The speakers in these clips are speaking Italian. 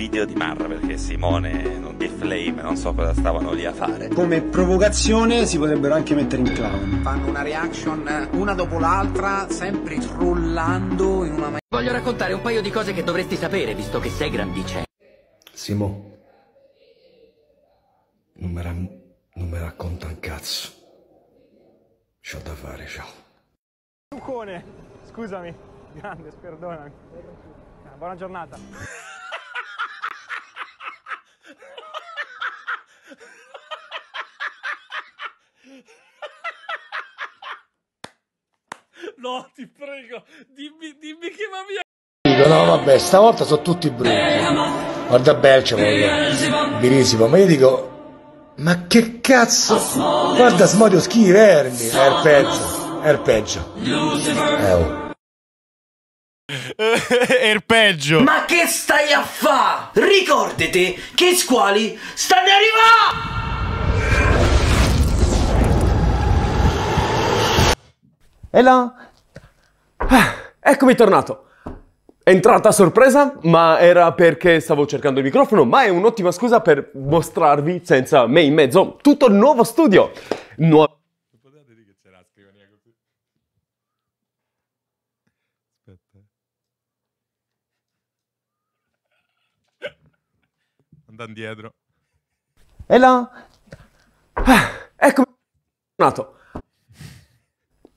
video di Marra perché Simone e Flame non so cosa stavano lì a fare. Come provocazione si potrebbero anche mettere in clown. Fanno una reaction una dopo l'altra, sempre trollando in una maniera. Voglio raccontare un paio di cose che dovresti sapere visto che sei grandicello. Simo, non me, ra- non me racconta un cazzo. C'ho da fare, ciao. Bucone, scusami, grande, perdonami. Buona giornata. No, ti prego, dimmi, dimmi che va via. Dico, no, vabbè, stavolta sono tutti brutti. Guarda Belcio, guarda. Benissimo, ma io dico, ma che cazzo? Guarda Smodio Schi eh, è il peggio, è il peggio. Eh, oh. è il peggio. Ma che stai a fa? Ricordate che squali stanno arrivando! E là... Ah, eccomi tornato! Entrata a sorpresa, ma era perché stavo cercando il microfono, ma è un'ottima scusa per mostrarvi, senza me in mezzo, tutto il nuovo studio! Nuovo... Andiamo E là... Ah, eccomi tornato!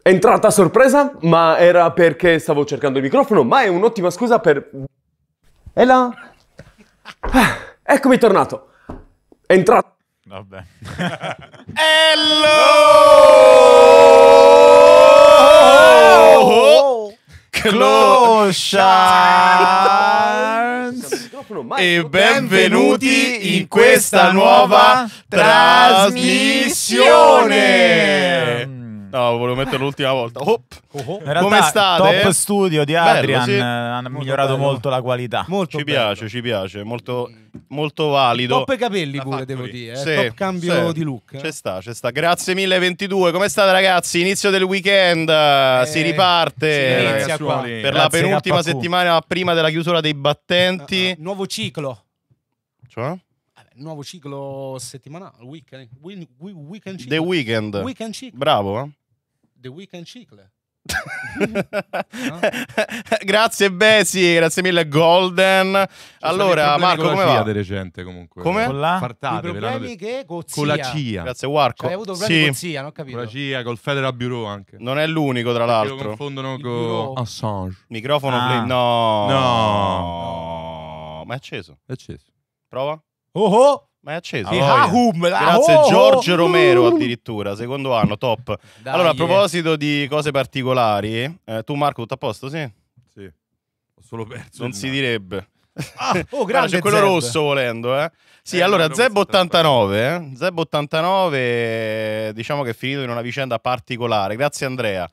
Entrata a sorpresa, ma era perché stavo cercando il microfono, ma è un'ottima scusa per... E là... Ah, eccomi tornato. Entrata... Vabbè. Hello! Oh! Clochard! E benvenuti in questa nuova trasmissione! No, volevo mettere l'ultima volta. Oh. Oh, oh. Come state? Top studio di Adrian bello, sì. Eh, hanno migliorato bello. molto la qualità. Molto ci bello. piace, ci piace, molto, molto valido. Top capelli la pure, factory. devo dire. Eh. Sì, Top cambio sì. di look. Eh. C'è sta, c'è sta. Grazie mille 22. Come state ragazzi? Inizio del weekend, eh, si riparte. Si per Grazie la penultima KQ. settimana prima della chiusura dei battenti. Uh, uh, nuovo ciclo. Cioè? nuovo ciclo settimanale, weekend, weekend ciclo. The Weekend. weekend ciclo. Bravo, eh? The Weekend Cicle. no? grazie Besi, grazie mille Golden. Ci allora, Marco, come va? di recente comunque. Come? Con la? Fartate, I problemi che cozia. con la CIA. Grazie Warco. Cioè, hai avuto problemi sì. con CIA, non ho capito. Con la CIA, col Federal Bureau anche. Non è l'unico tra l'altro. Lo confondono con Assange. Microfono ah. No. No. no. no. Ma è acceso. È acceso. Prova. Oh oh. Ma è acceso. Sì, ah, hum, Grazie oh, Giorgio Romero addirittura, secondo anno, top. Dai, allora, a proposito di cose particolari, eh, tu Marco tutto a posto, sì? Sì. Ho solo perso. Non si direbbe. Ah, oh, grazie. quello Zeb. rosso volendo, eh. Sì, eh, allora Zeb 89, eh. Zeb 89 diciamo che è finito in una vicenda particolare. Grazie Andrea.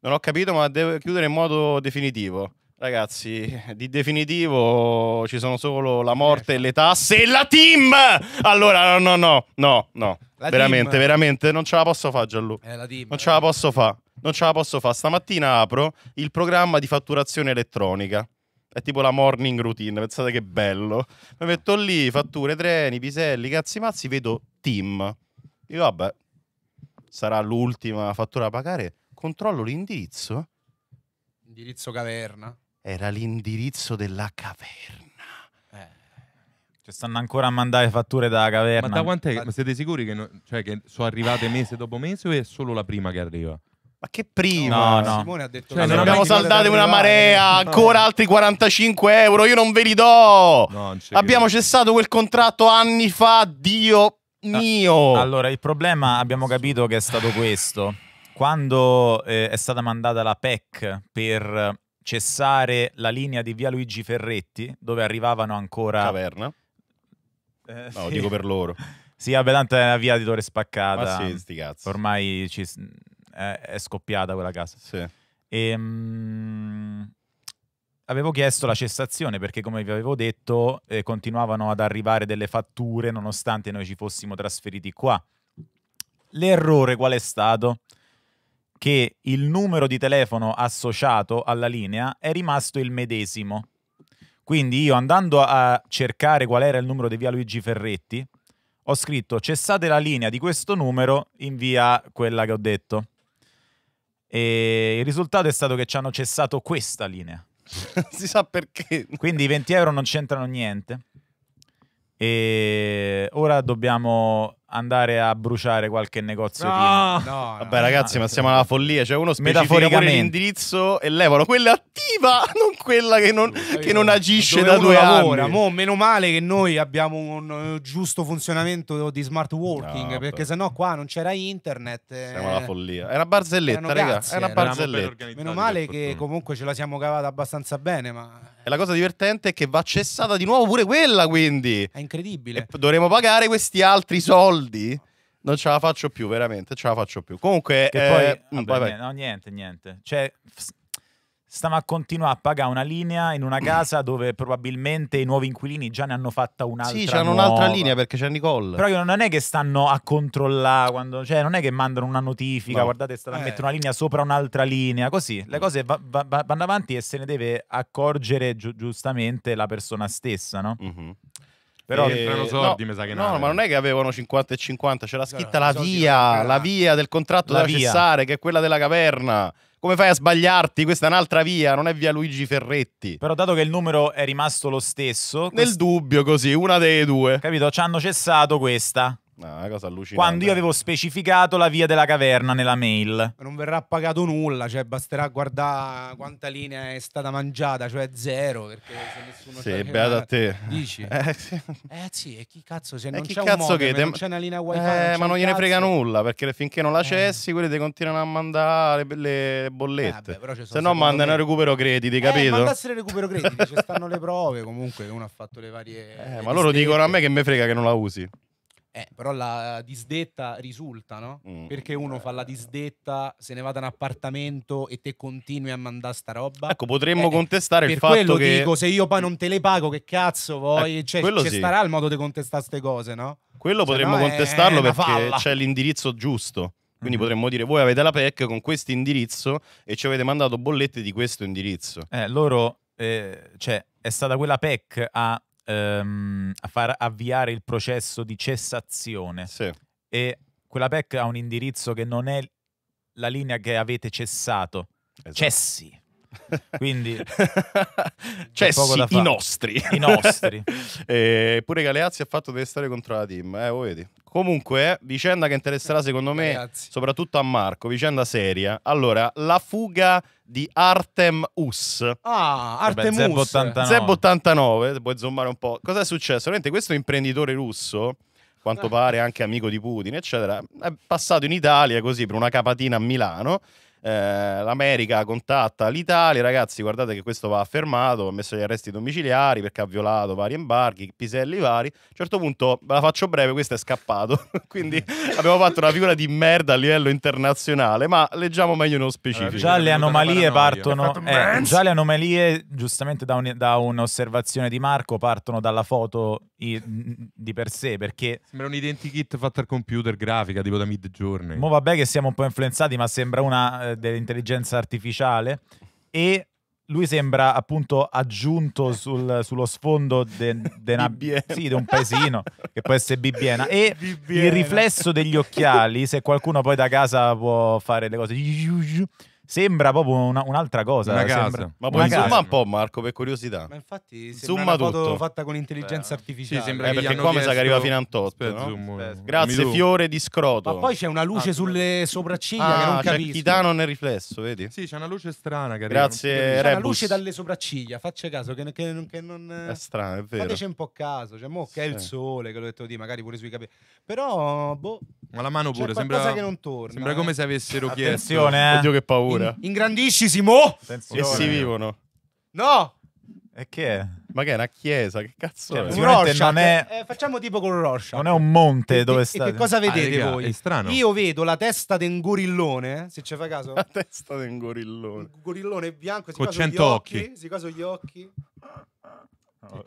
Non ho capito, ma devo chiudere in modo definitivo. Ragazzi, di definitivo ci sono solo la morte eh, e le tasse e la team! Allora, no, no, no, no, no. veramente, team. veramente, non ce la posso fare Gianlu. Eh, non ce la posso fare. Non ce la posso fare. Stamattina apro il programma di fatturazione elettronica. È tipo la morning routine, pensate che bello. Mi metto lì, fatture, treni, piselli, cazzi mazzi, vedo team. Dico, vabbè, sarà l'ultima fattura da pagare. Controllo l'indirizzo. Indirizzo caverna era l'indirizzo della caverna. Eh. Ci cioè, stanno ancora a mandare fatture dalla caverna. Ma da quant'è? Ma siete sicuri che, no, cioè che sono arrivate mese dopo mese o è solo la prima che arriva? Ma che prima? No, no. Simone ha detto cioè, che abbiamo saldato una marea, ancora altri 45 euro, io non ve li do. No, abbiamo credo. cessato quel contratto anni fa, Dio ah, mio. Allora, il problema abbiamo capito che è stato questo. Quando eh, è stata mandata la PEC per cessare la linea di via Luigi Ferretti, dove arrivavano ancora... Caverna? Eh, no, sì. dico per loro. sì, vabbè, tanto è una via di Torre Spaccata. Ma sì, sti cazzo. Ormai ci... è scoppiata quella casa. Sì. E, ehm, mh, avevo chiesto la cessazione perché, come vi avevo detto, eh, continuavano ad arrivare delle fatture nonostante noi ci fossimo trasferiti qua. L'errore qual è stato? che il numero di telefono associato alla linea è rimasto il medesimo. Quindi io andando a cercare qual era il numero di via Luigi Ferretti, ho scritto cessate la linea di questo numero in via quella che ho detto. E il risultato è stato che ci hanno cessato questa linea. si sa perché. Quindi i 20 euro non c'entrano niente. E ora dobbiamo andare a bruciare qualche negozio no, di... No, Vabbè no, ragazzi, no, ma siamo alla follia. Cioè uno specifica pure l'indirizzo e levano quella attiva, non quella che non, che non agisce da due lavora. anni. Mo, meno male che noi abbiamo un giusto funzionamento di smart working, perché sennò qua non c'era internet. Eh. Siamo alla follia. È una barzelletta, ragazzi. È barzelletta. Meno male che comunque ce la siamo cavata abbastanza bene, ma... E la cosa divertente è che va cessata di nuovo pure quella, quindi. È incredibile. E dovremo pagare questi altri soldi. Non ce la faccio più, veramente, ce la faccio più. Comunque, eh, poi, ah, mm, vabbè, mh, vabbè, no, niente, niente. Cioè, stiamo a continuare a pagare una linea in una casa dove probabilmente i nuovi inquilini già ne hanno fatta un'altra. Sì, c'hanno nuova. un'altra linea perché c'è Nicole. Però non è che stanno a controllare, quando, cioè non è che mandano una notifica, no. guardate, sta a eh. mettere una linea sopra un'altra linea, così. Le mm. cose va, va, va, vanno avanti e se ne deve accorgere gi- giustamente la persona stessa, no? Mm-hmm. Però e... sordi, no, mi sa che no. No, ma non è che avevano 50 e 50, c'era scritta la via, la via del contratto da fissare, che è quella della caverna. Come fai a sbagliarti? Questa è un'altra via, non è via Luigi Ferretti. Però dato che il numero è rimasto lo stesso... Nel quest... dubbio così, una delle due. Capito? Ci hanno cessato questa. No, ah, una cosa allucinante. Quando io avevo specificato la via della caverna nella mail. Non verrà pagato nulla, cioè basterà guardare quanta linea è stata mangiata, cioè zero, perché se nessuno Sì, beata a te. Dici? Eh sì. eh sì, e chi cazzo se eh, non eh, c'è un modem, te... non c'è una linea wifi, Eh, ma non gliene cazzo. frega nulla, perché finché non la eh. cessi, eh. quelli ti continuano a mandare le bollette. Eh, vabbè, se no mandano me... recupero crediti, eh, capito? Eh, mandassero recupero crediti, ci stanno le prove, comunque uno ha fatto le varie Eh, le ma loro dicono a me che mi frega che non la usi. Eh, però la disdetta risulta, no? Mm. Perché uno fa la disdetta, se ne va da un appartamento e te continui a mandare sta roba. Ecco, potremmo eh, contestare il fatto che... dico, se io poi non te le pago, che cazzo vuoi? Eh, ecco, cioè, ci sì. starà il modo di contestare queste cose, no? Quello se potremmo no contestarlo perché c'è l'indirizzo giusto. Quindi mm. potremmo dire, voi avete la PEC con questo indirizzo e ci avete mandato bollette di questo indirizzo. Eh, loro... Eh, cioè, è stata quella PEC a ehm, a far avviare il processo di cessazione. Sì. E quella PEC ha un indirizzo che non è la linea che avete cessato. Esatto. Cessi. Quindi, cioè, sì, i nostri. I nostri. e eh, pure Galeazzi ha fatto delle storie contro la team, eh, lo vedi. Comunque, eh, vicenda che interesserà secondo me, Galeazzi. soprattutto a Marco, vicenda seria. Allora, la fuga di Artem Us. Ah, Artem Us. Zeb 89. Zeb 89, puoi zoomare un po'. Cosa è successo? Veramente questo imprenditore russo quanto eh. pare anche amico di Putin, eccetera, è passato in Italia così per una capatina a Milano eh, l'America contatta l'Italia, ragazzi guardate che questo va affermato, ha messo gli arresti domiciliari perché ha violato vari imbarchi, piselli vari, a un certo punto ve la faccio breve, questo è scappato, quindi abbiamo fatto una figura di merda a livello internazionale, ma leggiamo meglio nello specifico. Allora, già le anomalie partono, eh, già le anomalie giustamente da, un, da un'osservazione di Marco partono dalla foto i, di per sé perché sembra un identikit fatto al computer grafica tipo da mid giorni. Mo vabbè che siamo un po' influenzati, ma sembra una dell'intelligenza artificiale e lui sembra appunto aggiunto eh. sul, sullo sfondo di sì, un paesino che può essere Bibbiena e Bibbiena. il riflesso degli occhiali se qualcuno poi da casa può fare le cose Sembra proprio una, un'altra cosa. Una sembra... Ma poi insomma un po', Marco, per curiosità. Ma infatti sembra una tutto. fatta con intelligenza Beh. artificiale. Sì, sembra eh, perché qua mi sa che arriva fino a un tot. No? No? Grazie, mi fiore di scroto. Ma poi c'è una luce ah, sulle sopracciglia ah, che non ah, capisco. C'è Chitano nel riflesso, vedi? Sì, c'è una luce strana che arriva. Grazie, C'è una luce dalle sopracciglia, faccia caso, che, che, che non... È strano, è vero. Fateci un po' caso, cioè, mo che è il sole, che l'ho detto di, magari pure sui capelli. Però, boh... Ma la mano pure, sembra... che non torna. Sembra come se eh. avessero chiesto... Attenzione, eh. Oddio che paura ancora. In, ingrandisci, mo! E si vivono. No! E che è? Ma che è una chiesa? Che cazzo cioè, è? Rorschach, non è... Eh, eh, facciamo tipo con Rorschach. Non è un monte dove sta. Che cosa ah, vedete ah, voi? Io vedo la testa di un gorillone, eh, se ci fa caso. La testa di un gorillone. Un gorillone bianco, con 100 occhi. occhi. Si cosa gli occhi. No.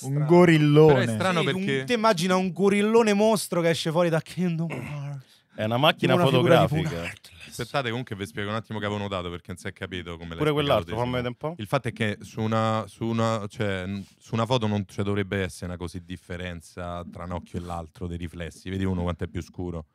Un gorillone. Però è strano sì, perché... Un, te immagina un gorillone mostro che esce fuori da Kingdom Hearts. È una macchina una fotografica. Aspettate, comunque vi spiego un attimo che avevo notato perché non si è capito come Pure quell'altro, fammi vedere un po'. Il fatto è che su una, su una, cioè, su una foto non ci dovrebbe essere una così differenza tra un occhio e l'altro dei riflessi. Vedi uno quanto è più scuro.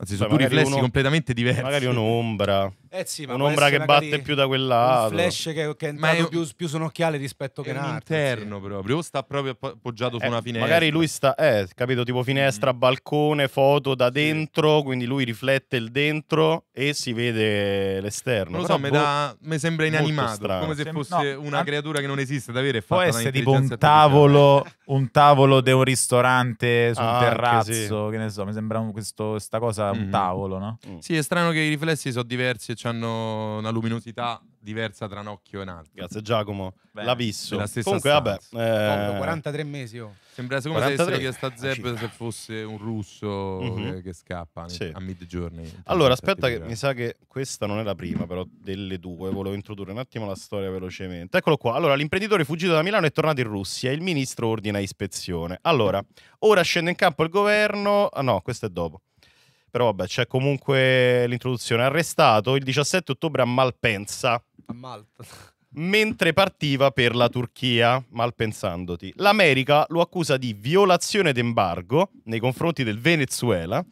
Anzi, sono due riflessi uno, completamente diversi. Magari un'ombra. Eh sì, un'ombra che batte più da quel lato. Un flash che, che è entrato è più, più, su un occhiale rispetto che è un altro, interno sì. proprio, sta proprio appoggiato eh, su una finestra. Magari lui sta, eh, capito, tipo finestra, mm. balcone, foto da dentro, quindi lui riflette il dentro e si vede l'esterno. Non lo so, mi, boh, da, sembra inanimato, come se fosse no, una creatura che non esiste da avere Può essere tipo un tavolo, un tavolo di un ristorante su ah, un terrazzo, sì. che ne so, mi sembra un, questo, questa cosa mm. un tavolo, no? Mm. Sì, è strano che i riflessi sono diversi hanno una luminosità diversa tra un occhio e un altro. Grazie Giacomo, Beh, visto. Comunque stanza. vabbè, eh... 43 mesi oh. Sembra come 43... se chiesto a ah, Zeb se fosse un russo mm-hmm. che, che, scappa sì. a mid-journey. Allora, aspetta che mi sa che questa non è la prima, però delle due volevo introdurre un attimo la storia velocemente. Eccolo qua. Allora, l'imprenditore fuggito da Milano è tornato in Russia, il ministro ordina ispezione. Allora, ora scende in campo il governo. Ah no, questo è dopo. Però vabbè, c'è comunque l'introduzione. Arrestato il 17 ottobre a Malpensa. A Malta. Mentre partiva per la Turchia, malpensandoti. L'America lo accusa di violazione d'embargo nei confronti del Venezuela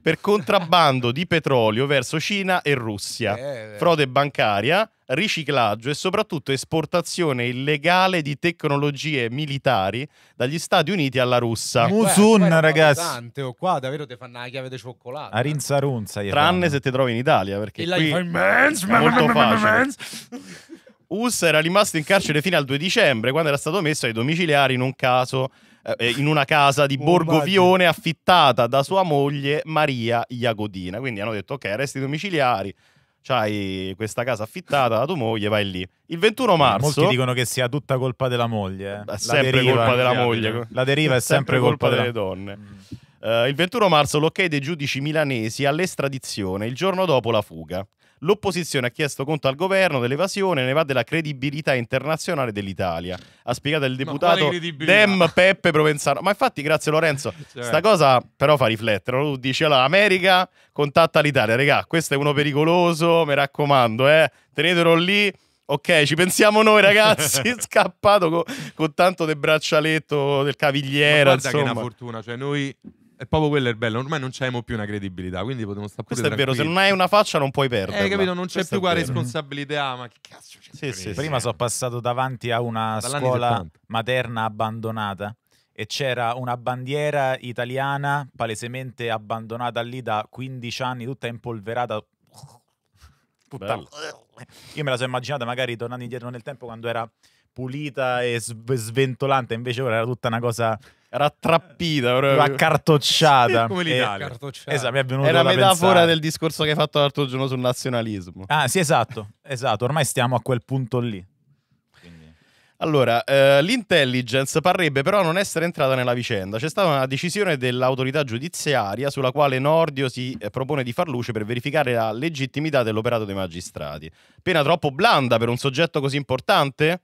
per contrabbando di petrolio verso Cina e Russia, eh, eh. frode bancaria riciclaggio e soprattutto esportazione illegale di tecnologie militari dagli Stati Uniti alla Russia. Musun, ragazzi. Tante, o oh, qua davvero ti fanno la chiave di cioccolato. Eh. A rinza runza. Tranne se ti trovi in Italia, perché e qui mans, è molto facile. Us era rimasto in carcere fino al 2 dicembre, quando era stato messo ai domiciliari in un caso eh, eh, in una casa di oh, Borgovione affittata da sua moglie Maria Iagodina. Quindi hanno detto: Ok, resti domiciliari, c'hai questa casa affittata da tua moglie, vai lì. Il 21 eh, marzo. Molti dicono che sia tutta colpa della moglie. È eh. sempre deriva, colpa della eh, moglie. La deriva è sempre, sempre colpa, colpa della... delle donne. Uh, il 21 marzo l'ok dei giudici milanesi all'estradizione, il giorno dopo la fuga. L'opposizione ha chiesto conto al governo dell'evasione, ne va della credibilità internazionale dell'Italia, ha spiegato il deputato Dem Peppe Provenzano. Ma infatti, grazie Lorenzo, cioè. sta cosa però fa riflettere. Tu dici, allora, America contatta l'Italia, regà, questo è uno pericoloso, mi raccomando, eh, tenetelo lì. Ok, ci pensiamo noi ragazzi, scappato con, con tanto del braccialetto, del cavigliere. Ma guarda insomma. che è una fortuna, cioè noi è proprio quello il bello. Ormai non c'è più una credibilità, quindi potremmo stare Questo è vero, se non hai una faccia non puoi perdere. Eh, capito, non c'è Questo più qua responsabilità, ma che cazzo c'è? Sì, sì, prima sono passato davanti a una scuola materna abbandonata e c'era una bandiera italiana palesemente abbandonata lì da 15 anni, tutta impolverata. Io me la sono immaginata magari tornando indietro nel tempo quando era pulita e sventolante, invece ora era tutta una cosa rattrappita, trappita, accartocciata. come eh, l'Italia. Esatto, eh, mi è venuto Era metafora pensare. del discorso che hai fatto l'altro giorno sul nazionalismo. Ah, sì, esatto, esatto. Ormai stiamo a quel punto lì. Allora, eh, l'intelligence parrebbe però non essere entrata nella vicenda. C'è stata una decisione dell'autorità giudiziaria sulla quale Nordio si eh, propone di far luce per verificare la legittimità dell'operato dei magistrati. Pena troppo blanda per un soggetto così importante?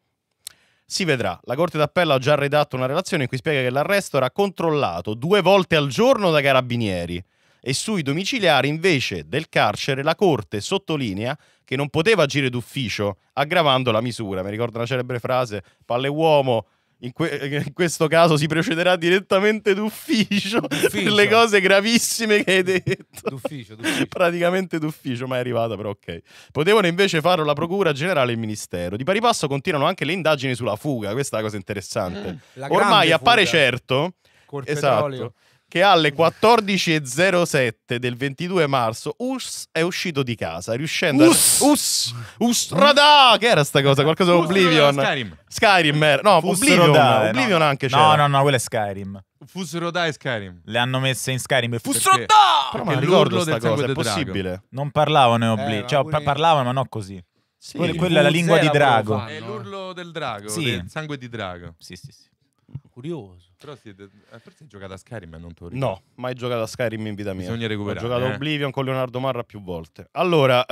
Si vedrà. La Corte d'Appello ha già redatto una relazione in cui spiega che l'arresto era controllato due volte al giorno da carabinieri e sui domiciliari invece del carcere la Corte sottolinea che non poteva agire d'ufficio aggravando la misura. Mi ricordo una celebre frase, palle uomo, in, que- eh, in, questo caso si procederà direttamente d'ufficio, d'ufficio. per le cose gravissime che hai detto. D'ufficio, d'ufficio. Praticamente d'ufficio, ma è arrivata però ok. Potevano invece farlo la Procura Generale e il Ministero. Di pari passo continuano anche le indagini sulla fuga, questa è la cosa interessante. Eh, la Ormai appare fuga. certo... Col esatto. petrolio che alle 14.07 del 22 marzo Us è uscito di casa, riuscendo Us! a... Us! Us! Radà! Che era sta cosa? Qualcosa di Oblivion? Skyrim. Skyrim era. Eh, no, Fus Oblivion, Rodà, eh, Oblivion no. anche c'era. No, no, no, quello è Skyrim. Fusero Rodà e Skyrim. Le hanno messe in Skyrim. Fusero da! Però non ricordo sta cosa, è possibile. Non parlavano in Oblivion, eh, cioè pure... parlavano ma non così. Sì, quella è la lingua di drago. È l'urlo del drago, sì. sangue di drago. Sì, sì, sì. Curioso. Però siete, eh, forse hai giocato a Skyrim e non Torino. No, mai giocato a Skyrim in vita mia. Bisogna recuperare. Ho giocato eh? Oblivion con Leonardo Marra più volte. Allora,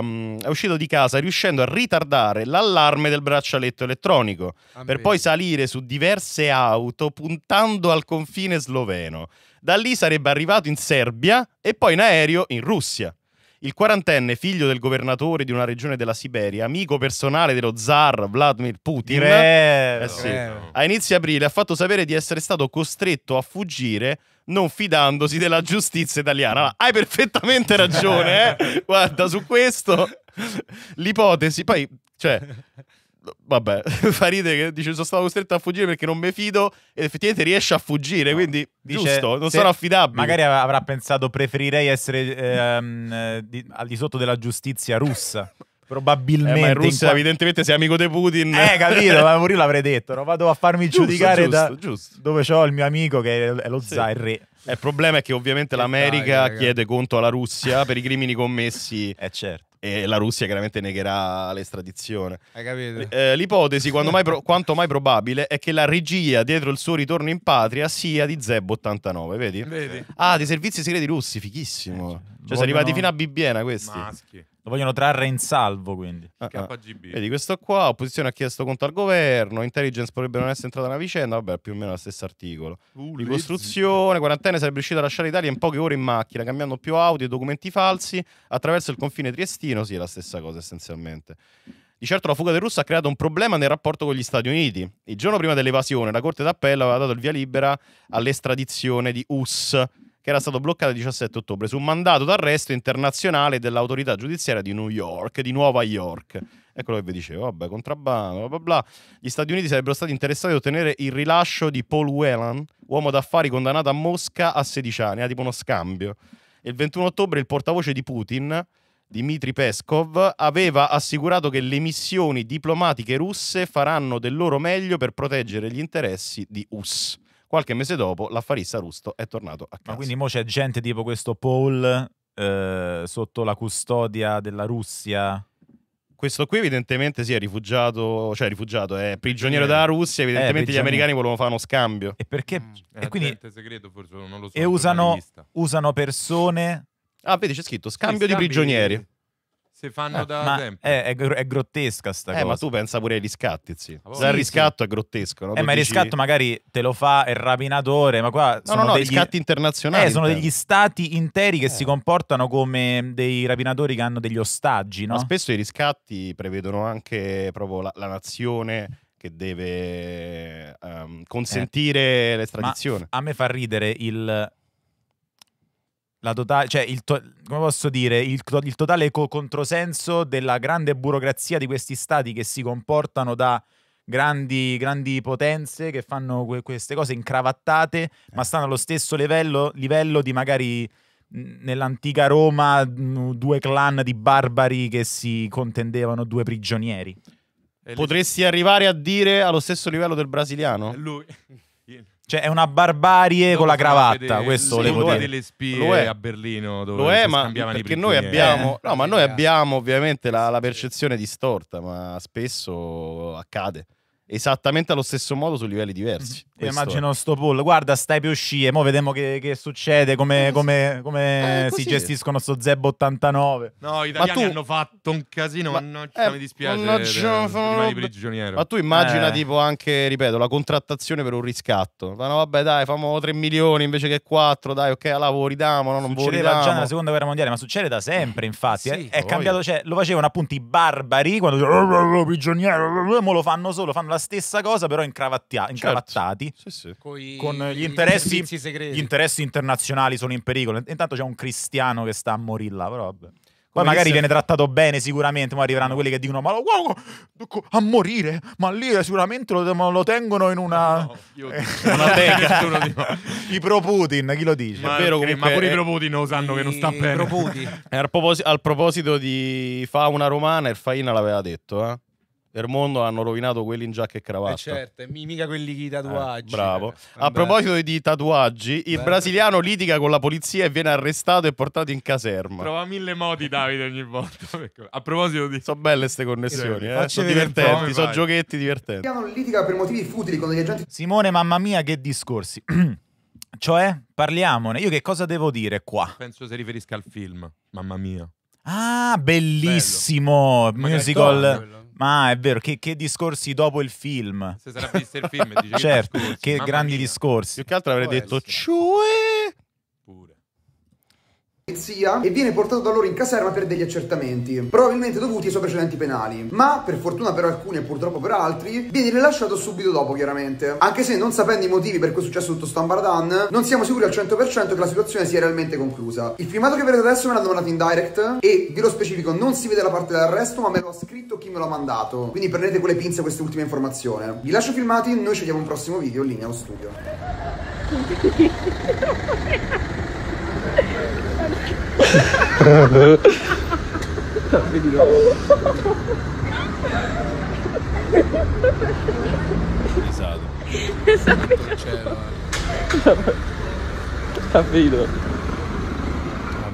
um, è uscito di casa riuscendo a ritardare l'allarme del braccialetto elettronico ah, per beh. poi salire su diverse auto puntando al confine sloveno. Da lì sarebbe arrivato in Serbia e poi in aereo in Russia. Il quarantenne, figlio del governatore di una regione della Siberia, amico personale dello zar Vladimir Putin, eh sì, a inizio aprile ha fatto sapere di essere stato costretto a fuggire non fidandosi della giustizia italiana. Allora, hai perfettamente ragione, eh? guarda su questo. L'ipotesi, poi, cioè, vabbè, fa ridere che dice sono stato costretto a fuggire perché non mi fido ed effettivamente riesce a fuggire, no. quindi dice, giusto, non sono affidabile. Magari avrà pensato preferirei essere ehm, di, al di sotto della giustizia russa. Probabilmente. Eh, ma in Russia, in qua... evidentemente, sei amico di Putin. Eh, capito, ma pure l'avrei detto. No? Vado a farmi giusto, giudicare giusto, da giusto. dove ho il mio amico che è lo sì. zar, il re. Eh, il problema è che ovviamente l'America chiede conto alla Russia per i crimini commessi eh, certo e la Russia chiaramente negherà l'estradizione. Hai capito? Eh, l'ipotesi, mai quanto mai probabile, è che la regia dietro il suo ritorno in patria sia di Zeb 89, vedi? vedi? Ah, dei servizi segreti russi, fighissimo. Eh, cioè, cioè vogliono... sono arrivati fino a Bibbiena questi. Maschi. Lo vogliono trarre in salvo, quindi. Ah, ah. KGB. Vedi, questo qua, opposizione ha chiesto conto al governo, intelligence potrebbe non essere entrata nella vicenda, vabbè, più o meno lo stesso articolo. Uh, Ricostruzione, quarantenne sarebbe riuscito a lasciare l'Italia in poche ore in macchina, cambiando più audio e documenti falsi attraverso il confine triestino, sì, è la stessa cosa essenzialmente. Di certo la fuga del russo ha creato un problema nel rapporto con gli Stati Uniti. Il giorno prima dell'evasione, la Corte d'Appello aveva dato il via libera all'estradizione di Us che era stato bloccato il 17 ottobre su un mandato d'arresto internazionale dell'autorità giudiziaria di New York, di Nuova York. Ecco quello che vi dicevo, vabbè, contrabbando, bla bla bla. Gli Stati Uniti sarebbero stati interessati ad ottenere il rilascio di Paul Whelan, uomo d'affari condannato a Mosca a 16 anni, era tipo uno scambio. Il 21 ottobre il portavoce di Putin, Dmitry Peskov, aveva assicurato che le missioni diplomatiche russe faranno del loro meglio per proteggere gli interessi di US. Qualche mese dopo l'affarista Rusto è tornato a casa. Ma quindi mo c'è gente tipo questo Paul eh, sotto la custodia della Russia questo qui evidentemente si sì, è rifugiato, cioè è rifugiato, è prigioniero della Russia, eh, evidentemente eh, gli americani volevano fare uno scambio. E perché? Mm, e quindi... Segreto, forse, so, e usano, usano persone... Ah, vedi c'è scritto scambio, sì, scambio di prigionieri si fanno eh, da sempre. È, è, è, grottesca sta eh, cosa. Ma tu pensa pure ai riscatti, ah, sì. Ah, sì, il riscatto sì. è grottesco. No? Eh, ma il dici... riscatto magari te lo fa il rapinatore, ma qua no, sono no, no, degli... riscatti internazionali. Eh, sono intero. Cioè. degli stati interi che eh. si comportano come dei rapinatori che hanno degli ostaggi, no? Ma spesso i riscatti prevedono anche proprio la, la nazione che deve um, consentire eh, l'estradizione. a me fa ridere il la totale, cioè il, to- come posso dire, il, to- il totale co- controsenso della grande burocrazia di questi stati che si comportano da grandi, grandi potenze che fanno que- queste cose incravattate, eh. ma stanno allo stesso livello, livello di magari nell'antica Roma due clan di barbari che si contendevano due prigionieri. Potresti arrivare a dire allo stesso livello del brasiliano? Lui. Cioè, è una barbarie no, con la cravatta. Questo volevo dire. delle spie lo è. a Berlino. Dove lo è, ma perché noi abbiamo, eh. no, ma noi eh, abbiamo ovviamente la, la percezione distorta, ma spesso accade esattamente allo stesso modo su livelli diversi. Questo Immagino sto pool, guarda, stai per uscire, mo vediamo che, che succede, come, eh, come, come eh, si gestiscono sto Zeb 89. No, gli italiani tu... hanno fatto un casino, ma non eh, mi dispiace, mannaggia, eh, sono... prigioniero. Ma tu immagina eh. tipo anche, ripeto, la contrattazione per un riscatto. Ma no, vabbè dai, famo 3 milioni invece che 4, dai, ok, lavoriamo, no, non Succedeva già nella seconda guerra mondiale, ma succede da sempre eh, infatti. Sì, è, è cambiato, cioè, lo facevano appunto i barbari, quando dicevano oh, oh, oh, prigioniero, mo lo fanno solo, fanno la stessa cosa però certo. incravattati sì, sì. Coi, con gli interessi, gli interessi, internazionali sono in pericolo. Intanto c'è un cristiano che sta a morire là, però vabbè. Poi Come magari viene trattato bene, sicuramente. Ma arriveranno quelli che dicono: Ma lo, wow, a morire, ma lì eh, sicuramente lo, lo tengono in una. No, io eh, una teca. I pro-Putin, chi lo dice? Ma, è vero, eh, comunque, ma pure è... i pro-Putin lo sanno I... che non sta bene. Pro-Putin. Eh, proposito, al proposito di Fauna Romana, Erfaina l'aveva detto, eh? Per mondo hanno rovinato quelli in giacca e cravatta. Eh certo, mica quelli di tatuaggi. Eh, bravo. Vabbè. A proposito di tatuaggi, il Beh. brasiliano litiga con la polizia e viene arrestato e portato in caserma. Prova mille modi Davide ogni volta. Ecco, a proposito di... Eh? Sono belle queste connessioni, eh, sono divertenti, sono giochetti divertenti. Il brasiliano litiga per motivi futili con degli agenti... Simone, mamma mia, che discorsi. cioè, parliamone. Io che cosa devo dire qua? Penso si riferisca al film, mamma mia. Ah, bellissimo! Bello. Musical... Ma è vero, che, che discorsi dopo il film. Se sarà visto il film, dicevi certo, discorsi, che grandi mia. discorsi. Più che altro avrei detto, ciue polizia e viene portato da loro in caserma per degli accertamenti, probabilmente dovuti ai suoi precedenti penali. Ma, per fortuna per alcuni e purtroppo per altri, viene rilasciato subito dopo, chiaramente. Anche se non sapendo i motivi per cui è successo tutto Stambardan, non siamo sicuri al 100% che la situazione sia realmente conclusa. Il filmato che vedete adesso me l'hanno mandato in direct e, di lo specifico, non si vede la parte dell'arresto, ma me lo ha scritto chi me l'ha mandato. Quindi prendete con le pinze queste ultime informazioni. Vi lascio filmati, noi ci vediamo un prossimo video lì nello studio. Vedi no. Esatto. Esatto. Ha finito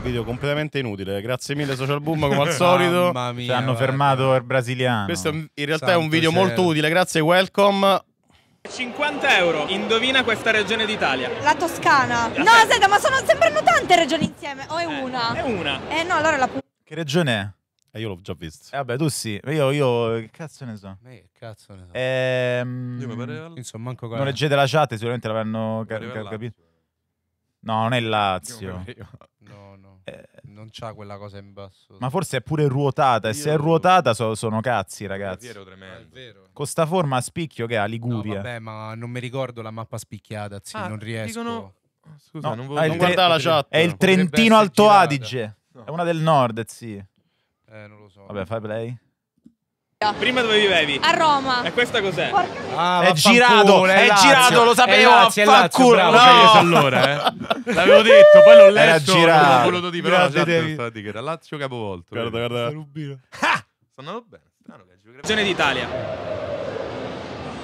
video completamente inutile. Grazie mille, Social Boom, come al solito. Mamma mia, Ci hanno fermato il brasiliano. Questo in realtà Santo è un video cielo. molto utile. Grazie, welcome. 50 euro, indovina questa regione d'Italia. La Toscana. No, aspetta, ma sono, sembrano tante regioni insieme. O è eh, una? È una. Eh no, allora la... Che regione è? Eh, io l'ho già visto. Eh, vabbè, tu sì. Io, io, che cazzo ne so? Eh, che cazzo ne so? Ehm, io mi pareva... Insomma, manco qua. Non leggete la chat, sicuramente l'avranno capito. No, non è Lazio. Io non c'ha quella cosa in basso. Ma forse è pure ruotata. e se è ruotata so, sono cazzi, ragazzi. Ah, è tremendo. Con sta forma a spicchio che ha Liguria. No, vabbè, ma non mi ricordo la mappa spicchiata, zio, ah, non riesco. Dicono... Oh, scusa, no, non, volevo... Ah, non guardare la chat. È il Trentino Alto girata. Adige. No. È una del nord, zio. Eh, non lo so. Vabbè, fai play. Prima dove vivevi? A Roma. E questa cos'è? Ah, è girato, è, Lazio. girato, lo eh, sapevo. Grazie, vaffanculo. No. allora, eh. L'avevo detto, poi l'ho letto. Era girato. Non l'ho voluto dire, però certo, che era Lazio capovolto. Guarda, guarda. guarda. Rubino. Ah! Sta andando bene. Strano che geografia d'Italia.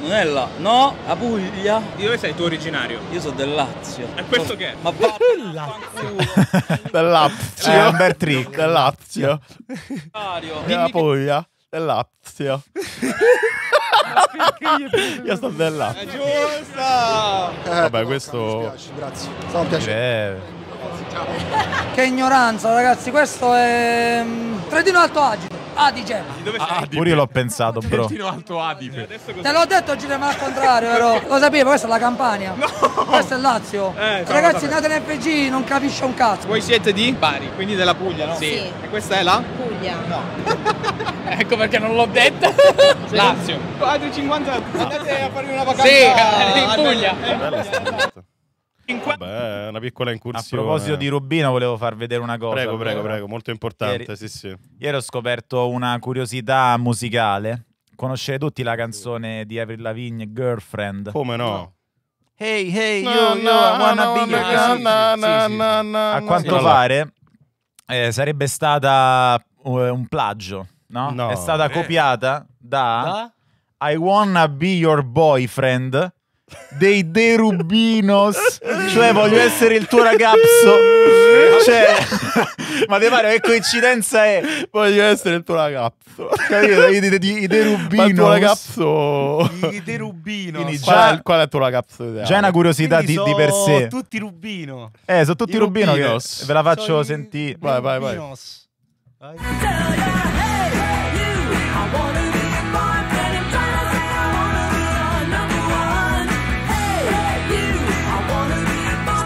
Non è là, no, a Puglia. Di dove sei tu originario? Io sono del Lazio. E questo che è? Ma va Lazio. del Lazio. È un trick, del Lazio. Della Puglia del Lazio. Io sto del È giusta! Eh, Vabbè, questo... Grazie, Stavo piacere. Che ignoranza, ragazzi. Questo è... Mm, Tredino Alto Agito. Adige. Dove ah, Pure io l'ho pensato, bro. Trentino Alto Adige. Eh, Te l'ho detto girava al contrario, però. Lo sapevo, questa è la Campania. No. Questo è il Lazio. Eh, Ragazzi, andate in FG, non capisce un cazzo. Voi siete di Bari, quindi della Puglia, no? Sì. E questa è la? Puglia. No. ecco perché non l'ho detta. Lazio. Adige 50. Andate a fare una vacanza. Sì, in Puglia. Eh. Vabbè, una piccola incursione. A proposito di Rubino, volevo far vedere una cosa. Prego, prego, prego, molto importante. Ieri, sì, sì. ieri ho scoperto una curiosità musicale. Conoscete tutti la canzone di Avril Lavigne, Girlfriend? Come no? Hey, hey, you yo, I wanna be your girlfriend. A quanto pare eh, sarebbe stata eh, un plagio, no? È stata eh. copiata da, da I wanna be your boyfriend dei De Rubinos, cioè voglio essere il tuo ragazzo. Cioè, ma te pare che coincidenza è? Voglio essere il tuo ragazzo. Capito? I, i, i De Rubinos. Ma il tuo ragazzo. I De Rubinos. Quindi già, qual, è, qual è il tuo ragazzo ideale? Già è una curiosità di, di, per sé. Sono tutti Rubino. Eh, sono tutti I Rubino. Rubinos. Ve la faccio sentire. Vai, vai, vai. Rubinos. vai.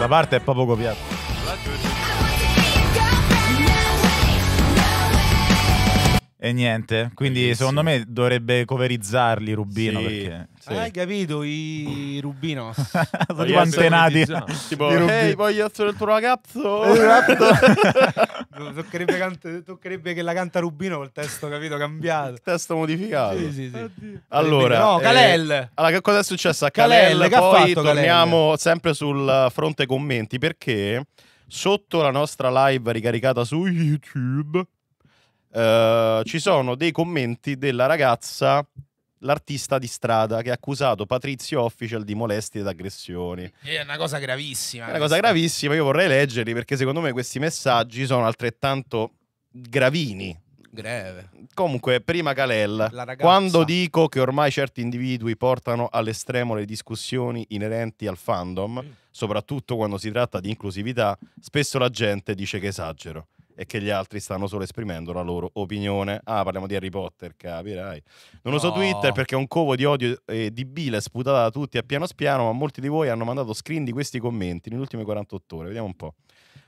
parte è proprio copiato. E niente, quindi Bellissimo. secondo me dovrebbe coverizzarli Rubino sì. perché... Sì. Hai capito i diciamo, Rubino? Sono tipo antenati. Tipo, ehi, voglio essere il tuo ragazzo. Esatto. toccherebbe, canta, toccherebbe che la canta Rubino col testo, capito, cambiato. Il testo modificato. Sì, sì, sì. Allora... No, Calel. Eh, allora, cosa è successo a Calel? Calel poi fatto, torniamo Calel? sempre sul fronte commenti perché sotto la nostra live ricaricata su YouTube eh, ci sono dei commenti della ragazza, l'artista di strada, che ha accusato Patrizio Official di molestie ed aggressioni. È una cosa gravissima. È una cosa gravissima, io vorrei leggerli perché secondo me questi messaggi sono altrettanto gravini. Greve. Comunque, prima Calella, ragazza... quando dico che ormai certi individui portano all'estremo le discussioni inerenti al fandom, mm. soprattutto quando si tratta di inclusività, spesso la gente dice che esagero e che gli altri stanno solo esprimendo la loro opinione. Ah, parliamo di Harry Potter, capirai. Non uso Twitter perché è un covo di odio e eh, di bile sputata da tutti a piano spiano, ma molti di voi hanno mandato screen di questi commenti nelle ultime 48 ore. Vediamo un po'.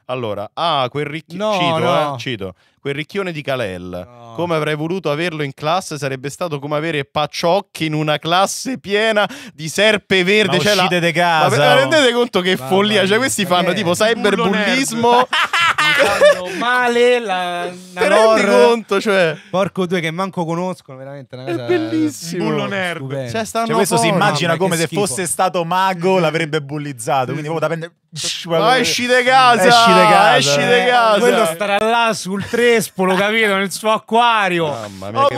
Allora, ah, quel ricchino. No, cito, no. Eh, cito, quel ricchione di Calel. No. Come avrei voluto averlo in classe sarebbe stato come avere Paciocchi in una classe piena di serpe verde. Ma cioè, uscite la... de casa. Ma, oh. rendete conto che Vabbè. follia? Cioè, questi fanno eh. tipo cyberbullismo. male la, la Te rendi conto, cioè. Porco due che manco conoscono, veramente una cosa È bellissimo. Bullo nerd. Cioè, cioè, questo si immagina no, come se schifo. fosse stato mago l'avrebbe bullizzato, quindi proprio da prendere esci di casa, esci di casa. Esci de casa. Quello starà là sul 3 trespolo, capito? Nel suo acquario. Mamma mia. Oh, che...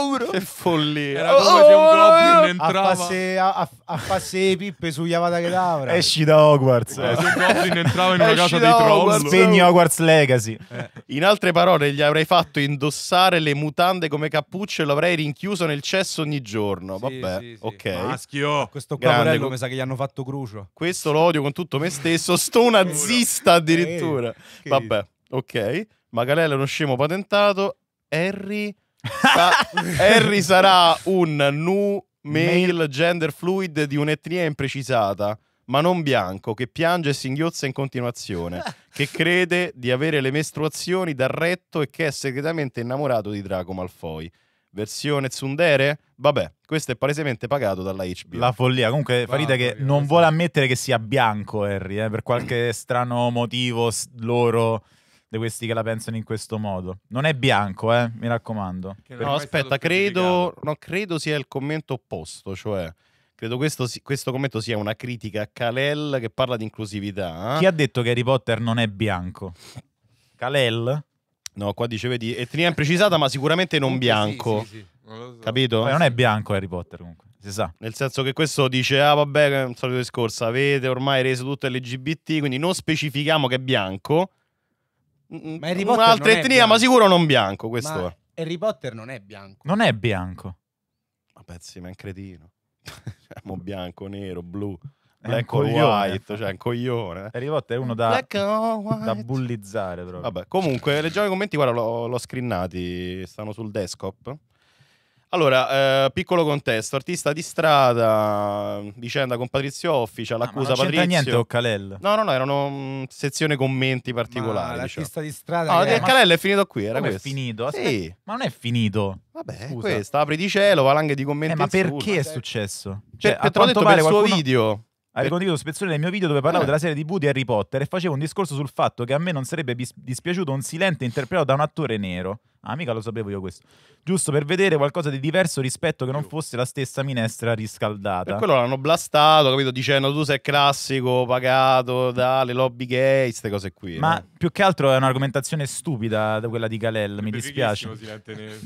Madonna, che follia. Era come se un goblin oh, entrava. A passe a, pippe su Yavata Kedavra. Esci da Hogwarts. Come eh, se un goblin entrava in una casa dei troll. Spegni Hogwarts Legacy. Eh. In altre parole, gli avrei fatto indossare le mutande come cappuccio e l'avrei rinchiuso nel cesso ogni giorno. Sì, Vabbè, sì, sì. ok. Maschio. Questo qua, Morello, mi sa che gli hanno fatto crucio. Questo lo odio con tutto me stesso. Sto nazista addirittura. Vabbè, ok. Magalella è uno scemo patentato, Harry, sa- Harry sarà un nu male gender fluid di un'etnia imprecisata, ma non bianco, che piange e singhiozza in continuazione, che crede di avere le mestruazioni dal retto e che è segretamente innamorato di Draco Malfoy. Versione tsundere? Vabbè, questo è palesemente pagato dalla HBO. La follia. Comunque, Farida che non vuole ammettere che sia bianco Harry, eh, per qualche strano motivo s- loro di questi che la pensano in questo modo. Non è bianco, eh, mi raccomando. No, aspetta, credo, no, credo sia il commento opposto, cioè credo questo, questo commento sia una critica a Kalel che parla di inclusività. Eh? Chi ha detto che Harry Potter non è bianco? Kalel? No, qua dice, vedi, etnia imprecisata, ma sicuramente non bianco. Sì, sì, sì. Non so. Capito? Ma non è bianco Harry Potter comunque. Si sa. Nel senso che questo dice, ah vabbè, è un solito discorso, avete ormai reso tutto LGBT, quindi non specifichiamo che è bianco, ma Harry Potter un'altra etnia, bianco. ma sicuro non bianco. Questo ma è. Harry Potter non è bianco. Non è bianco. Ma pezzi, ma è un cretino. Siamo cioè, bianco, nero, blu. Black or white, cioè un coglione. Eh. Harry Potter è uno da, da bullizzare proprio. Vabbè, comunque, leggiamo i commenti, guarda, l'ho, l'ho screenati, stanno sul desktop. Allora, eh, piccolo contesto, artista di strada, vicenda con Patrizio Officia, l'accusa ah, ma non Patrizio. niente o Calel? No, no, no, erano mh, mm, sezione commenti particolari. Ma diciamo. l'artista diciamo. di strada... No, che... Eh, ma... è finito qui, era questo. è finito? Aspetta, sì. Ma non è finito. Vabbè, Scusa. questa, apri di cielo, valanghe di commenti. Eh, ma perché è successo? Cioè, per, per, detto, vale, per il suo video... Avevo per... condiviso spezzone del mio video dove parlavo eh. della serie TV di Harry Potter e facevo un discorso sul fatto che a me non sarebbe dispiaciuto un silente interpretato da un attore nero. Ah, mica lo sapevo io questo. Giusto per vedere qualcosa di diverso rispetto che non fosse la stessa minestra riscaldata. E quello l'hanno blastato, capito? Dicendo tu sei classico, pagato dalle lobby gay, queste cose qui. Ma no? più che altro è un'argomentazione stupida quella di Galel, mi dispiace.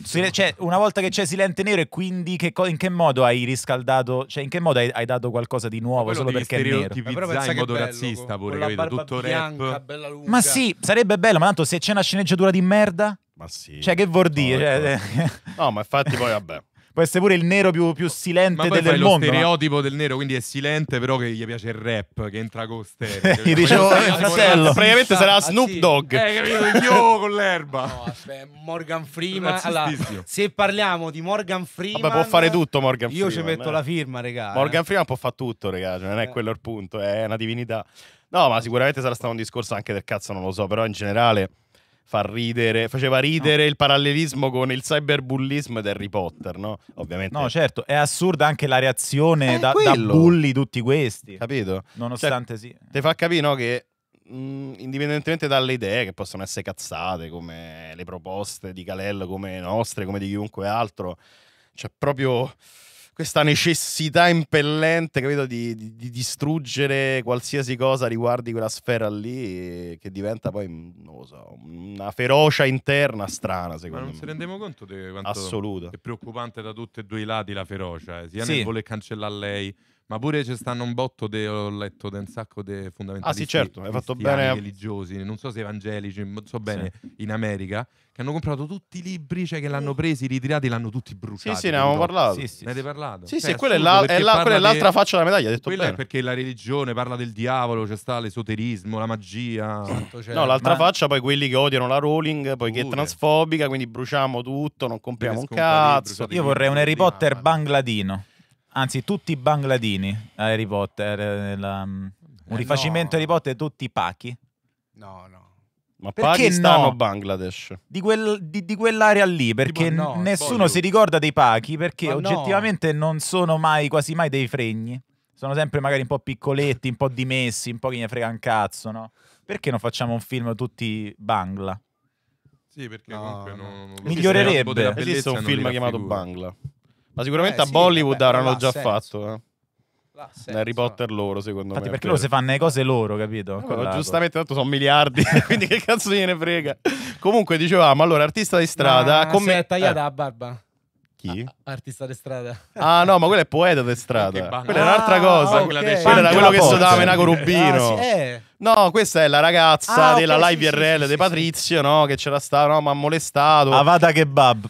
Silente cioè, una volta che c'è Silente Nero e quindi che in che modo hai riscaldato, cioè in che modo hai, hai dato qualcosa di nuovo solo perché è nero? Ma però pensa in modo bello, razzista pure, capito? Tutto bianca, Ma sì, sarebbe bello, ma tanto se c'è una sceneggiatura di merda ma sì. Cioè, che vuol dire? Ecco. No, ma infatti poi vabbè. Può essere pure il nero più, più silente del, del mondo. Ma stereotipo no? del nero, quindi è silente, però che gli piace il rap, che entra con stereo. Gli dicevo, oh, fratello. Cioè, Praticamente sarà ah, Snoop Dogg. Eh, capito? Io con l'erba. No, aspetta, Morgan Freeman. Allora, se parliamo di Morgan Freeman... Vabbè, può fare tutto Morgan Freeman. Io ci metto eh. la firma, regà. Eh. Morgan eh. Freeman può fare tutto, regà. Cioè, non è eh. quello il punto, è una divinità. No, ma sicuramente sarà stato un discorso anche del cazzo, non lo so, però in generale far ridere, faceva ridere no. il parallelismo con il cyberbullismo di Harry Potter, no? Ovviamente. No, certo, è assurda anche la reazione da, da, bulli tutti questi. Capito? Nonostante cioè, sì. Ti fa capire, no, che mh, indipendentemente dalle idee che possono essere cazzate, come le proposte di Calello, come nostre, come di chiunque altro, cioè proprio questa necessità impellente, capito, di, di, di, distruggere qualsiasi cosa riguardi quella sfera lì, che diventa poi, mm, non lo so, una ferocia interna strana, secondo me. Ma non me. ci rendiamo conto di quanto Assoluto. è preoccupante da tutti e due i lati la ferocia, eh? sia sì. nel voler cancellare lei, ma pure ci stanno un botto, de, ho letto, de un sacco di fondamentali. Ah sì, certo, hai fatto bene. religiosi, non so se evangelici, non so bene, sì. in America, che hanno comprato tutti i libri, cioè che l'hanno presi, ritirati, l'hanno tutti bruciati. Sì, sì, ne avevamo parlato. Sì, sì, ne avete parlato? Sì, sì, cioè, quella, è, la, è, la, quella è, l'altra de... faccia della medaglia, hai detto quella bene. è perché la religione parla del diavolo, c'è cioè sta l'esoterismo, la magia. Esatto, cioè, no, l'altra ma... faccia poi quelli che odiano la Rowling, poi che è transfobica, quindi bruciamo tutto, non compriamo un cazzo. Io vorrei un Harry Potter ah, bangladino anzi tutti i bangladini a Harry Potter, la, um, un eh rifacimento no. Harry Potter tutti i pacchi. No, no. Ma perché Pakistan no? Bangladesh? Di, quel, di, di, quell'area lì, perché no, nessuno si ricorda dei Pachi, perché oggettivamente no. non sono mai, quasi mai dei fregni. Sono sempre magari un po' piccoletti, un po' dimessi, un po' che ne frega un cazzo, no? Perché non facciamo un film tutti Bangla? Sì, perché no, comunque non, non migliorerebbe. Esiste un film chiamato Bangla. Ma sicuramente eh, a Bollywood sì, vabbè, avranno già senso. fatto. Eh. Harry Potter loro, secondo Infatti, me. Perché loro si fanno le cose loro, capito? No, eh, giustamente, tanto sono miliardi, quindi che cazzo gliene frega. Comunque, dicevamo, allora, artista di strada... No, come... Si è tagliata eh. la barba. Chi? Artista di strada. Ah no, ma quello è poeta di strada. Ah, è un'altra ah, cosa. Okay. Quella, quella era quello che sudava Menaco ah, Rubino. Ah, sì, eh. No, questa è la ragazza ah, della okay, live sì, IRL sì, di Patrizio, no? Che c'era stata, no? Ma ha molestato. Avada kebab.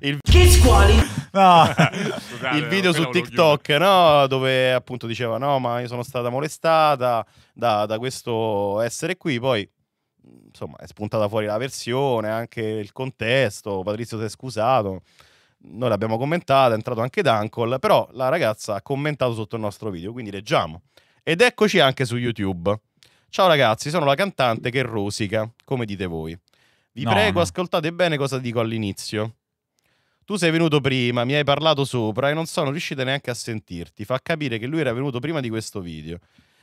Il... Che sessuali. No, il video su TikTok, no? Dove appunto diceva: No, ma io sono stata molestata da, da questo essere qui. Poi insomma, è spuntata fuori la versione, anche il contesto. Patrizio si è scusato. Noi l'abbiamo commentata, è entrato anche Dancol, però la ragazza ha commentato sotto il nostro video, quindi leggiamo. Ed eccoci anche su YouTube. Ciao ragazzi, sono la cantante che rosica, come dite voi. Vi no, prego, ascoltate bene cosa dico all'inizio. Tu sei venuto prima, mi hai parlato sopra e non sono riuscita neanche a sentirti. Fa capire che lui era venuto prima di questo video.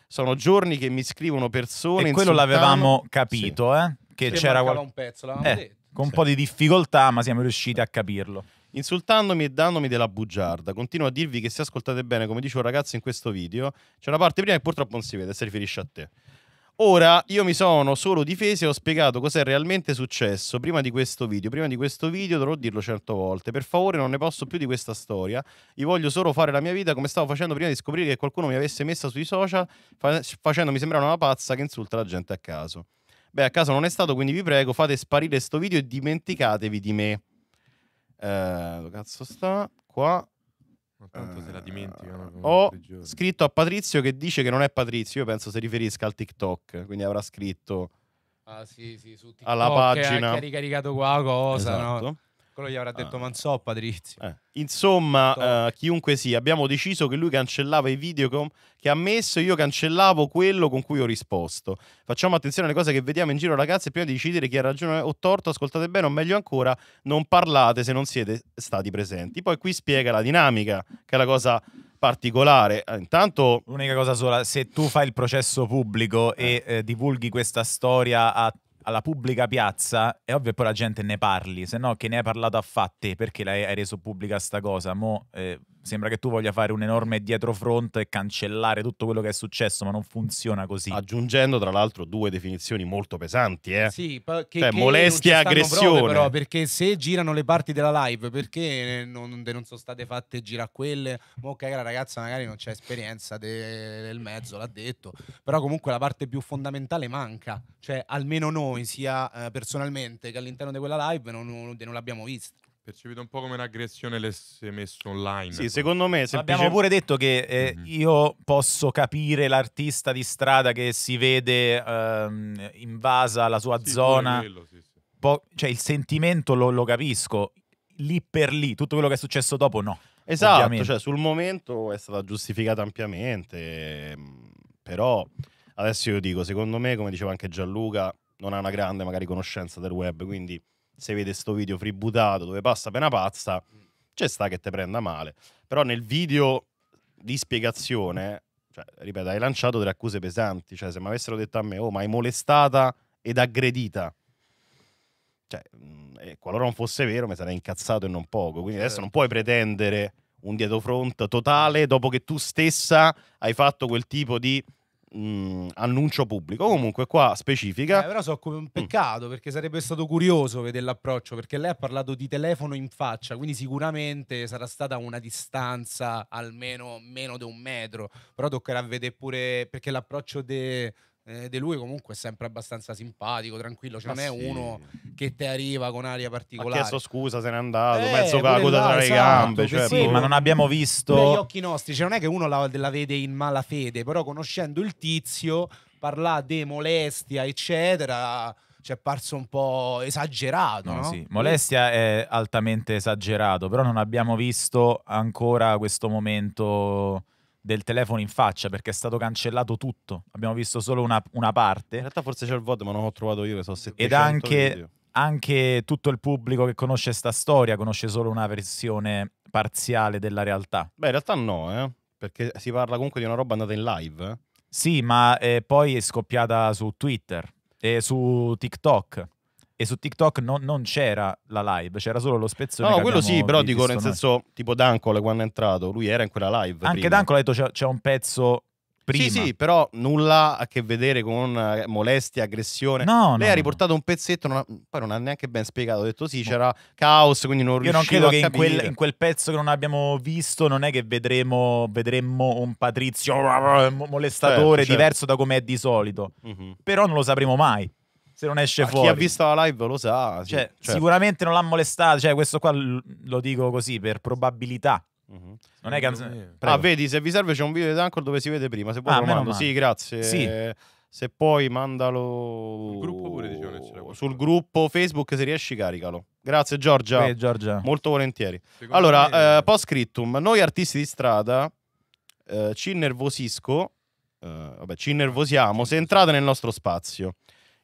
Sono giorni che mi scrivono persone. E quello insultano... l'avevamo capito, sì. eh? Che Se c'era qual... un pezzo, l'avevamo eh, detto. Con un po' di difficoltà, ma siamo riusciti a capirlo. Insultandomi e dandomi della bugiarda, continuo a dirvi che se ascoltate bene, come dice un ragazzo in questo video, c'è una parte prima che purtroppo non si vede, si riferisce a te. Ora io mi sono solo difeso e ho spiegato cos'è realmente successo prima di questo video. Prima di questo video dovrò dirlo certe volte. Per favore non ne posso più di questa storia. Io voglio solo fare la mia vita come stavo facendo prima di scoprire che qualcuno mi avesse messa sui social fa- facendomi sembrare una pazza che insulta la gente a caso. Beh, a caso non è stato, quindi vi prego fate sparire questo video e dimenticatevi di me. Eh, dove cazzo sta? Qua tanto se la dimenticano. Eh, ho scritto a Patrizio che dice che non è Patrizio. Io penso si riferisca al TikTok. Quindi avrà scritto ah, sì, sì, alla pagina. Che ha ricaricato qualcosa. Esatto. No? Quello gli avrà ah. detto ah. Manzò, Patrizio. Eh. Insomma, eh, chiunque sia, abbiamo deciso che lui cancellava i video che ha messo, e io cancellavo quello con cui ho risposto. Facciamo attenzione alle cose che vediamo in giro, ragazzi, e prima di decidere chi ha ragione o torto, ascoltate bene, o meglio ancora, non parlate se non siete stati presenti. Poi qui spiega la dinamica, che è la cosa particolare. Eh, intanto. L'unica cosa sola, se tu fai il processo pubblico e eh, eh divulghi questa storia a alla pubblica piazza è ovvio che poi la gente ne parli, se no che ne hai parlato a fatti perché l'hai reso pubblica sta cosa, mo eh, Sembra che tu voglia fare un enorme dietrofront e cancellare tutto quello che è successo, ma non funziona così. Aggiungendo, tra l'altro, due definizioni molto pesanti, eh? Sì, che, cioè, che molestia e aggressione. Prove, però, perché se girano le parti della live, perché non, non sono state fatte girare quelle? Ma ok, la ragazza magari non c'è esperienza del mezzo, l'ha detto, però comunque la parte più fondamentale manca. Cioè, almeno noi, sia eh, personalmente che all'interno di quella live, non, non l'abbiamo vista. Percepito un po' come un'aggressione l'essere messo online. Sì, ecco. secondo me. Semplice... Abbiamo pure detto che eh, mm-hmm. io posso capire l'artista di strada che si vede ehm, invasa la sua sì, zona. Quello, sì, sì. Po- cioè, il sentimento lo, lo capisco. Lì per lì, tutto quello che è successo dopo, no. Esatto, Ovviamente. cioè sul momento è stata giustificata ampiamente, ehm, però adesso io dico, secondo me, come diceva anche Gianluca, non ha una grande magari conoscenza del web, quindi se vede sto video fributato dove passa per una pazza, c'è sta che te prenda male. Però nel video di spiegazione, cioè, ripeto, hai lanciato delle accuse pesanti, cioè se mi avessero detto a me, oh, ma hai molestata ed aggredita. Cioè, mm, e qualora non fosse vero, mi sarei incazzato e non poco. Quindi adesso certo. non puoi pretendere un dietro dietrofront totale dopo che tu stessa hai fatto quel tipo di mh, mm, annuncio pubblico. Comunque, qua specifica. Eh, però so come un mm. peccato mm. perché sarebbe stato curioso vedere l'approccio perché lei ha parlato di telefono in faccia, quindi sicuramente sarà stata una distanza almeno meno di un metro. Però toccherà vedere pure perché l'approccio de, eh, De lui comunque è sempre abbastanza simpatico, tranquillo, cioè, non è sì. uno che ti arriva con aria particolare. Ha chiesto scusa, se n'è andato, eh, mezzo con la tra le esatto, gambe. Cioè, cioè, sì, boh. ma non abbiamo visto... Negli occhi nostri, cioè, non è che uno la, la vede in mala fede, però conoscendo il tizio, parla di molestia, eccetera ci è parso un po' esagerato. No, no? Sì. Molestia è altamente esagerato, però non abbiamo visto ancora questo momento del telefono in faccia perché è stato cancellato tutto. Abbiamo visto solo una, una parte. In realtà forse c'è il voto, ma non ho trovato io che so 700 Ed anche, anche tutto il pubblico che conosce questa storia conosce solo una versione parziale della realtà. Beh, in realtà no, eh? perché si parla comunque di una roba andata in live. Eh. Sì, ma eh, poi è scoppiata su Twitter e su TikTok e su TikTok no, non c'era la live, c'era solo lo spezzone. No, quello sì, però dico nel senso, tipo Dancola quando è entrato, lui era in quella live. Anche Dancola ha detto c'è, c'è un pezzo Prima. Sì, sì, però nulla a che vedere con eh, molestia, aggressione. No, Lei no, ha riportato no. un pezzetto, non ha, poi non ha neanche ben spiegato. Ha detto sì, boh. c'era caos, quindi non riuscivo a capire. Io non credo che in quel, in quel, pezzo che non abbiamo visto non è che vedremo, vedremo un Patrizio certo, molestatore certo, certo. diverso da come è di solito. Mm-hmm. Però non lo sapremo mai se non esce Ma fuori. Chi ha visto la live lo sa. Sì. Cioè, cioè. Sicuramente non l'ha molestato. Cioè, questo qua lo dico così per probabilità. Mm -hmm. Non è canzone. Ah, vedi, se vi serve c'è un video di Anchor dove si vede prima. Se puoi ah, Sì, grazie. Sì. Se poi mandalo sul gruppo, pure, sul gruppo Facebook, se riesci caricalo. Grazie Giorgia. Eh, Giorgia. Molto volentieri. Secondo allora, me... eh, post scriptum, noi artisti di strada eh, ci innervosisco, eh, vabbè, ci innervosiamo se entrate nel nostro spazio.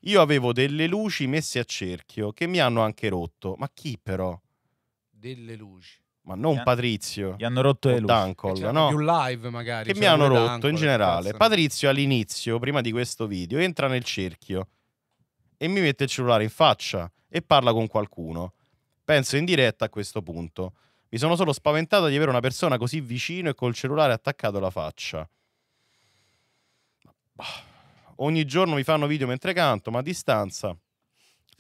Io avevo delle luci messe a cerchio che mi hanno anche rotto. Ma chi però? Delle luci. Ma non hanno, Patrizio. Gli hanno rotto le luci. Dancol, cioè, no? Più live magari. Che mi cioè, hanno rotto in generale. Patrizio all'inizio, prima di questo video, entra nel cerchio e mi mette il cellulare in faccia e parla con qualcuno. Penso in diretta a questo punto. Mi sono solo spaventato di avere una persona così vicino e col cellulare attaccato alla faccia. Bah. Ogni giorno mi fanno video mentre canto, ma a distanza.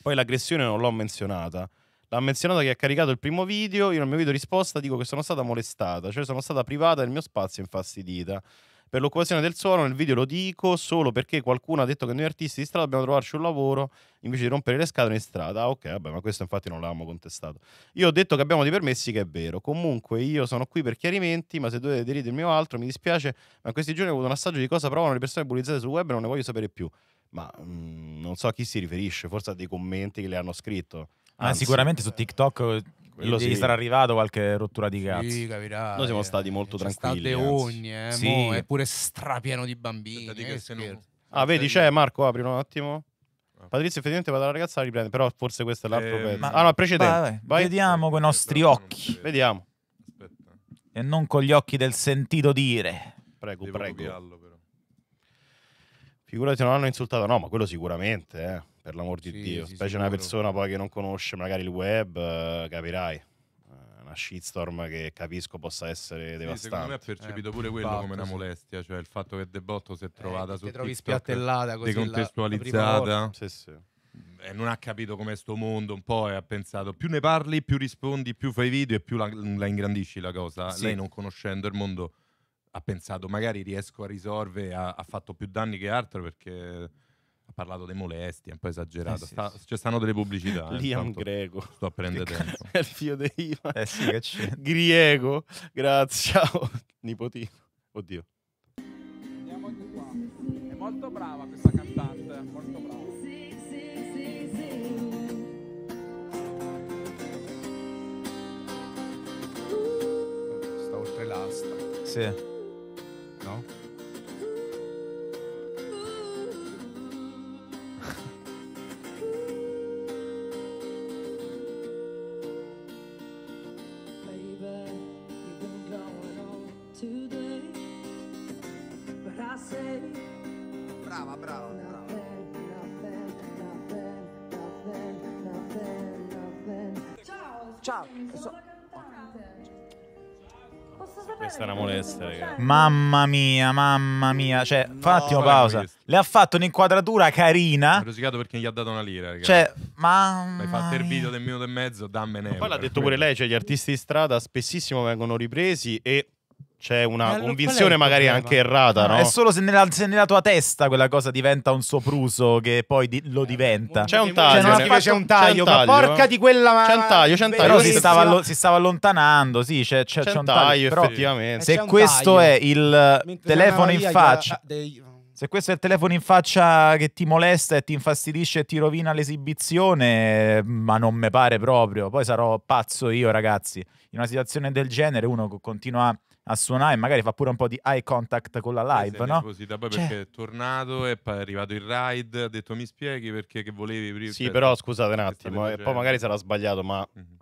Poi l'aggressione non l'ho menzionata. L'ha menzionata che ha caricato il primo video. Io nel mio video risposta dico che sono stata molestata, cioè sono stata privata del mio spazio infastidita. Per l'occupazione del suolo nel video lo dico solo perché qualcuno ha detto che noi artisti di strada dobbiamo trovarci un lavoro invece di rompere le scatole in strada. Ah, ok, vabbè, ma questo infatti non l'avevamo contestato. Io ho detto che abbiamo dei permessi, che è vero. Comunque io sono qui per chiarimenti, ma se dovete derire il mio altro mi dispiace, ma in questi giorni ho avuto un assaggio di cosa provano le persone bullizzate sul web e non ne voglio sapere più. Ma mh, mm, non so a chi si riferisce, forse a dei commenti che le hanno scritto. Anzi, ah, sicuramente su eh. TikTok quello sì. sarà arrivato qualche rottura di cazzo. Sì, capirà, Noi siamo stati molto c'è tranquilli. State ogne, eh, sì. è pure strapieno di bambini. Aspetta, eh, non... Ah, vedi, c'è Marco, apri un attimo. Patrizio effettivamente va dalla ragazza la riprende, però forse questo è l'altro eh, pezzo. Ma... Ah no, precedente. Vai, vai. Vediamo con i nostri occhi. Vediamo. Aspetta. E non con gli occhi del sentito dire. Prego, Devo prego. Copiarlo, però. Figurati non hanno insultato, no, ma quello sicuramente, eh per l'amor di sì, Dio. Sì, Specie sicuro. una persona poi che non conosce magari il web, eh, capirai. Eh, una shitstorm che capisco possa essere devastante. Secondo me ha percepito eh, pure quello fatto, come una molestia, cioè il fatto che De Botto si è eh, trovata eh, su trovi TikTok spiattellata così decontestualizzata. sì, sì. E non ha capito com'è sto mondo un po' e ha pensato più ne parli, più rispondi, più fai video e più la, la ingrandisci la cosa. Sì. Lei non conoscendo il mondo ha pensato magari riesco a risolvere, ha, ha fatto più danni che altro perché ha parlato dei molestie, un po' esagerato. Eh sì, Sta, sì. Ci stanno delle pubblicità. Eh, Liam Greco. Sto a prendere tempo. È il figlio di Ivan. Eh sì, che c'è. Griego. Grazie, ciao. Nipotino. Oddio. Andiamo anche qua. È molto brava questa cantante, molto brava. Sta oltre l'asta. Sì. molesta, una molestia. raga. Mamma mia, mamma mia. Cioè, no, fa un attimo pausa. Le ha fatto un'inquadratura carina. Ho rosicato perché gli ha dato una lira, raga. Cioè, ma. Hai fatto il video del minuto e mezzo, dammene. Ma poi l'ha detto pure lei, cioè gli artisti di strada spessissimo vengono ripresi e c'è una eh, allora, convinzione magari anche errata, no? Ah, no? È solo se nella, se nella, tua testa quella cosa diventa un sopruso che poi di, lo eh, diventa. C'è un cioè, taglio, cioè, fatto... c'è, un taglio, ma porca eh. di quella C'è un taglio, c'è un taglio. Però si stava, allo... si stava allontanando, sì, c'è, c'è, c'è un taglio, taglio effettivamente. Se questo è il Mentre telefono in faccia... Se questo è il telefono in faccia che ti molesta e ti infastidisce e ti rovina l'esibizione, ma non mi pare proprio. Poi sarò pazzo io, ragazzi. In una situazione del genere uno continua a a suonare, magari fa pure un po' di eye contact con la eh, live, eh, no? Così, da poi cioè... perché è tornato, è arrivato il ride, ha detto mi spieghi perché che volevi prima. Sì, cioè, però scusate un attimo, e eh, cioè poi magari sarà sbagliato, ma mm-hmm.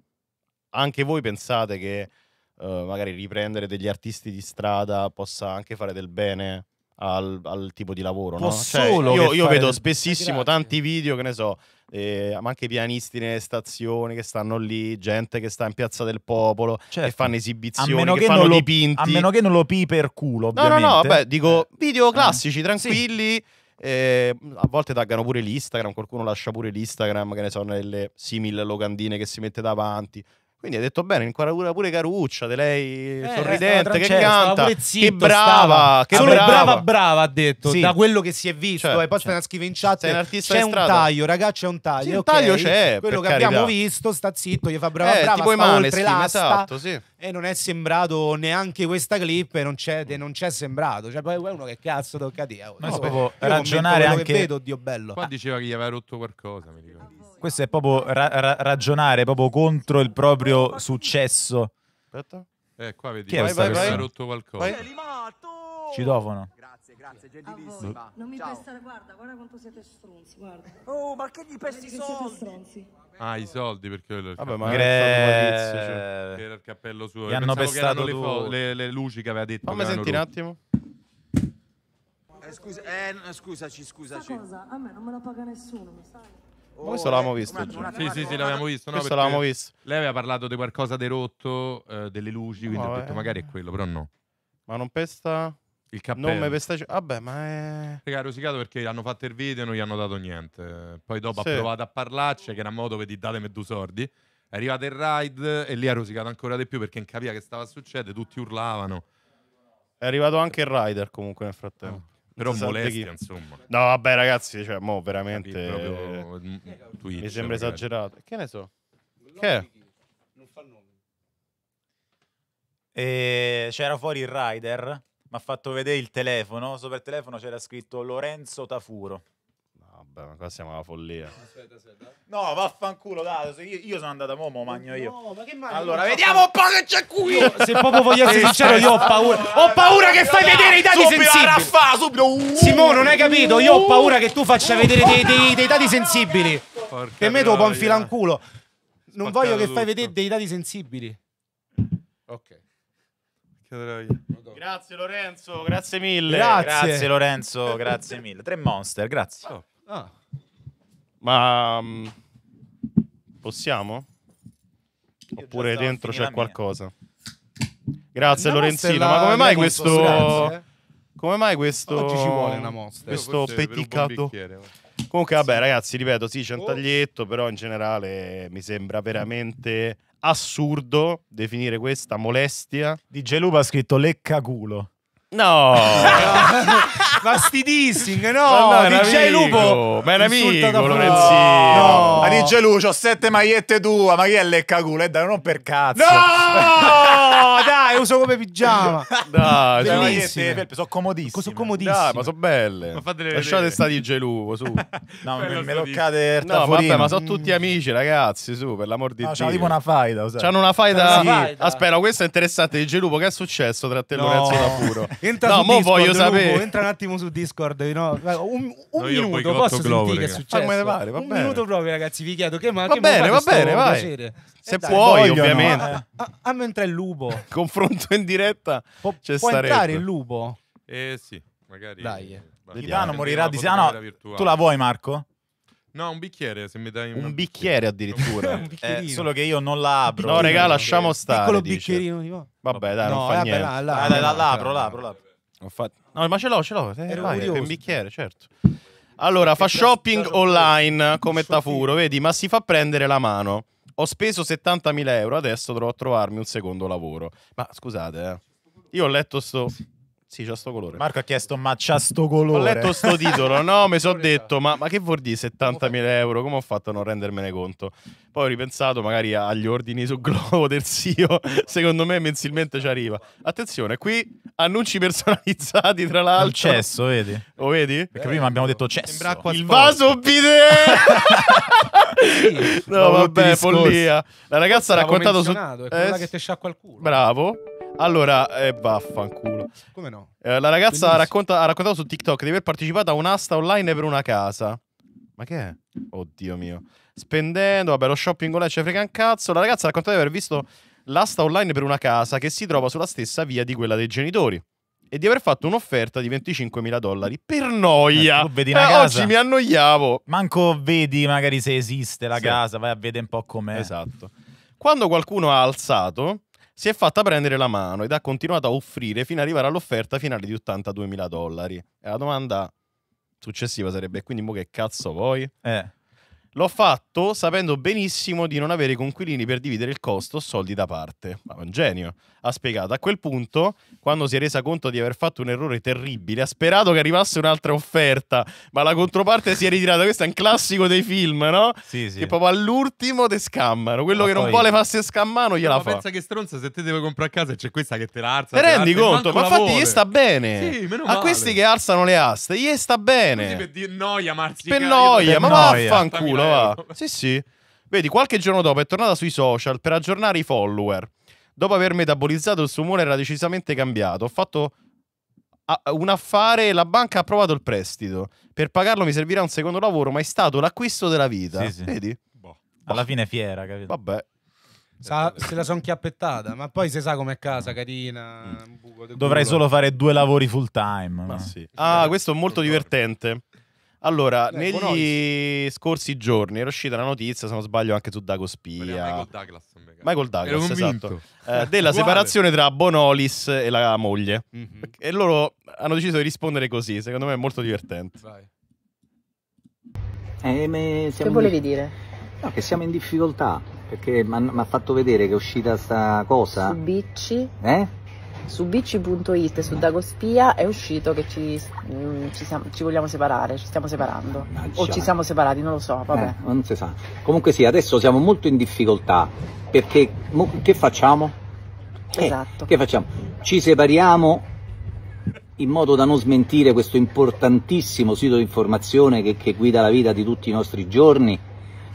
anche voi pensate che uh, magari riprendere degli artisti di strada possa anche fare del bene? Al, al tipo di lavoro, no? no? Cioè, io, io vedo spessissimo tanti video, che ne so, eh, ma anche pianisti nelle stazioni che stanno lì, gente che sta in Piazza del Popolo, certo. che fanno esibizioni, che, che fanno lo, dipinti. A meno che non lo pi per culo, ovviamente. No, no, no, vabbè, dico eh. video ah. classici, tranquilli. Sì. Eh, a volte taggano pure l'Instagram, qualcuno lascia pure l'Instagram, che ne so, nelle simili locandine che si mette davanti. Quindi ha detto bene, inquadratura pure Caruccia, di lei eh, sorridente, che canta, zitto, che brava, stava. che Solo brava. brava brava ha detto, sì. da quello che si è visto. Cioè, e poi cioè. ne scrive in chat, c'è un, c'è un taglio, ragazzi, c'è un taglio. Sì, okay. taglio c'è, Quello che carità. abbiamo visto, sta zitto, gli fa brava eh, brava, tipo sta oltre l'asta. Esatto, sì. E non è sembrato neanche questa clip, non c'è, non c'è sembrato. Cioè, poi uno che cazzo tocca a dire. No, proprio ragionare anche... Vedo, oddio bello. Qua diceva che gli aveva rotto qualcosa, mi ricordo. Questo è proprio ra- ra- ragionare proprio contro il proprio successo. Aspetta. Eh, qua vedi, Chi è vai, vai, vai. rotto qualcosa. Vai. Citofono. Grazie, grazie, gentilissima. Non mi Ciao. pestare, guarda, guarda quanto siete stronzi, guarda. Oh, ma che gli pesti i soldi? Ah, i soldi perché quello Vabbè, ma Gre... cioè, era il cappello suo. Gli hanno pestato le, fo- le, le, luci che aveva detto. Fammi senti un attimo. Eh, scusa, eh, scusaci, scusaci. Sta cosa? A me non me la paga nessuno, mi sai? Oh, questo l'avevamo visto. Una, sì, sì, sì, l'abbiamo visto. No, l'avevamo visto. Lei aveva parlato di qualcosa derotto, eh, delle luci, quindi no, ho detto magari è quello, però no. Ma non pesta... Il cappello. Non mi Vabbè, ma è. Raga, rosicato perché hanno fatto il video e non gli hanno dato niente. Poi dopo sì. ha provato a parlarci, che era modo per di datemi due sordi. È arrivato il ride e lì ha rosicato ancora di più perché non capiva che stava succedendo. Tutti urlavano. È arrivato anche il rider comunque nel frattempo. Oh. Però molestia, insomma. No, vabbè, ragazzi, cioè, mo veramente. proprio... Mm, Twitch, mi sembra magari. esagerato. Che ne so? Che Non fa nome. Eh, c'era fuori il rider, mi ha fatto vedere il telefono. Sopra il telefono c'era scritto Lorenzo Tafuro vabbè, ma qua siamo alla follia. No, aspetta, aspetta. No, vaffanculo, dai, io, io, sono andata momo, magno io. No, ma che magno? Allora, vediamo un po' che c'è qui. Io, se proprio voglio essere sincero, io ho paura. Ho paura che fai vedere i dati sensibili. Raffa, subito. Simone, non hai capito? Io ho paura che tu faccia uh. vedere dei, dei, dei dati sensibili. Porca per me dopo un filanculo. Non voglio che fai vedere dei dati sensibili. Ok. Grazie Lorenzo, grazie mille. Grazie, grazie Lorenzo, grazie mille. Tre monster, grazie. Oh. Ah. Ma um, possiamo? Io Oppure dentro c'è qualcosa? Grazie una Lorenzino, la... ma come mai questo... Grazie. Come mai questo... Oggi ci vuole una mostra. Questo peticato... Comunque vabbè ragazzi, ripeto, sì c'è un oh. taglietto, però in generale mi sembra veramente assurdo definire questa molestia. DJ Gelupa ha scritto lecca culo. No! Vasti dissing, no, no, DJ amico, Lupo. Ma era amico, Lorenzino. No, ma DJ Lupo, ho sette magliette tua, ma chi è leccaculo? E eh, dai, non per cazzo. No, dai, uso come pigiama. Dai, no, magliette cioè, felpe, sono comodissime. Sono comodissime. Dai, ma sono belle. Ma Lasciate stare DJ Lupo, su. no, me, me lo cade No, vabbè, ma sono mm. tutti amici, ragazzi, su, per l'amor di no, Dio. C'hanno tipo una faida, C'hanno una faida. Aspetta, questo è interessante, DJ Lupo, che è successo tra te e Lorenzo no. no, mo voglio sapere. entra un attimo su Discord. No? Un, un no, minuto, posso globo, sentire che è successo? Ah, pare, un bene. minuto proprio, ragazzi, vi chiedo che ma Va che bene, va bene, vai. Piacere. Se eh, dai, puoi, voglio, ovviamente. Eh, a, Ah, ah, entra il lupo. Confronto in diretta. Po- c'è può starebbe. entrare il lupo? Eh sì, magari. Dai. Milano morirà di sana. Tu la vuoi, Marco? No, un bicchiere, se mi dai un, un bicchiere addirittura. eh, solo che io non la apro. No, regà, lasciamo stare. Piccolo bicchierino di Vabbè, dai, no, non fa vabbè, niente. La, ah, la, dai, la, la, la, la, la, la, la, la, la, ho fatto... No, ma ce l'ho, ce l'ho. Eh, vai, un bicchiere, certo. Allora, fa shopping online come Tafuro, vedi, ma si fa prendere la mano. Ho speso 70.000 euro, adesso dovrò trovarmi un secondo lavoro. Ma scusate, eh. io ho letto sto... Sì sì, c'ha sto colore. Marco ha chiesto, ma c'ha sto colore. Ho letto sto titolo, no, mi sono detto, ma, ma, che vuol dire 70.000 euro? Come ho fatto a non rendermene conto? Poi ho ripensato magari agli ordini su Globo del CEO, secondo me mensilmente ci arriva. Attenzione, qui annunci personalizzati tra l'altro. Il cesso, vedi? Lo vedi? Perché prima eh, abbiamo detto cesso. Il vaso bide! no, vabbè, follia. La ragazza ha raccontato su... È quella eh, che ti sciacqua il culo. Bravo. Allora, eh, vaffanculo. Come no? Eh, la ragazza racconta, ha raccontato su TikTok di aver partecipato a un'asta online per una casa. Ma che è? Oddio mio. Spendendo, vabbè, lo shopping online ci frega un cazzo. La ragazza ha raccontato di aver visto l'asta online per una casa che si trova sulla stessa via di quella dei genitori e di aver fatto un'offerta di 25.000 dollari per noia. Eh, vedi una eh, Oggi mi annoiavo. Manco vedi magari se esiste la sì. casa, vai a vedere un po' com'è. Esatto. Quando qualcuno ha alzato, si è fatta prendere la mano ed ha continuato a offrire fino ad arrivare all'offerta finale di 82 mila dollari. E la domanda successiva sarebbe: quindi, mo che cazzo vuoi? Eh. L'ho fatto sapendo benissimo di non avere conquilini per dividere il costo soldi da parte. Ma un genio, ha spiegato. A quel punto, quando si è resa conto di aver fatto un errore terribile, ha sperato che arrivasse un'altra offerta, ma la controparte si è ritirata. Questo è un classico dei film, no? Sì, sì. Che proprio all'ultimo te scammano. Quello ma che poi... non vuole farsi scammano gliela ma fa. Ma pensa che stronza, se te devo comprare a casa c'è questa che te la arza. Te, rendi conto? Ma infatti gli sta bene. Sì, meno a questi che alzano le aste, gli sta bene. Così per noia, Marzia. Per noia, ma vaffanculo culo, eh, va. Sì, sì. Vedi, qualche giorno dopo è tornata sui social per aggiornare i follower. Dopo aver metabolizzato il suo umore era decisamente cambiato. Ho fatto un affare, la banca ha approvato il prestito. Per pagarlo mi servirà un secondo lavoro, ma è stato l'acquisto della vita. Sì, sì. Vedi? Boh. Alla fine è fiera, capito? Vabbè. Sa, se la sono chiappettata, ma poi si sa com'è casa, carina. Mm. Dovrei solo fare due lavori full time. Ma no? sì. Ah, questo è molto divertente. Allora, eh, negli scorsi giorni era uscita la notizia, se non sbaglio, anche su Dagospia. Michael Douglas. Michael Douglas, esatto. Eh, della separazione tra Bonolis e la moglie. Mm-hmm. E loro hanno deciso di rispondere così, secondo me è molto divertente. Vai. Eh, me, che volevi in... dire? No, che siamo in difficoltà, perché mi ha fatto vedere che è uscita sta cosa. Su Bicci. Eh? su bici.it e su Dagospia è uscito che ci, mm, ci, siamo, ci, vogliamo separare, ci stiamo separando. Mannaggia. O ci siamo separati, non lo so, vabbè. Eh, non si sa. Comunque sì, adesso siamo molto in difficoltà perché mo, che facciamo? Eh, esatto. Che facciamo? Ci separiamo in modo da non smentire questo importantissimo sito di informazione che, che guida la vita di tutti i nostri giorni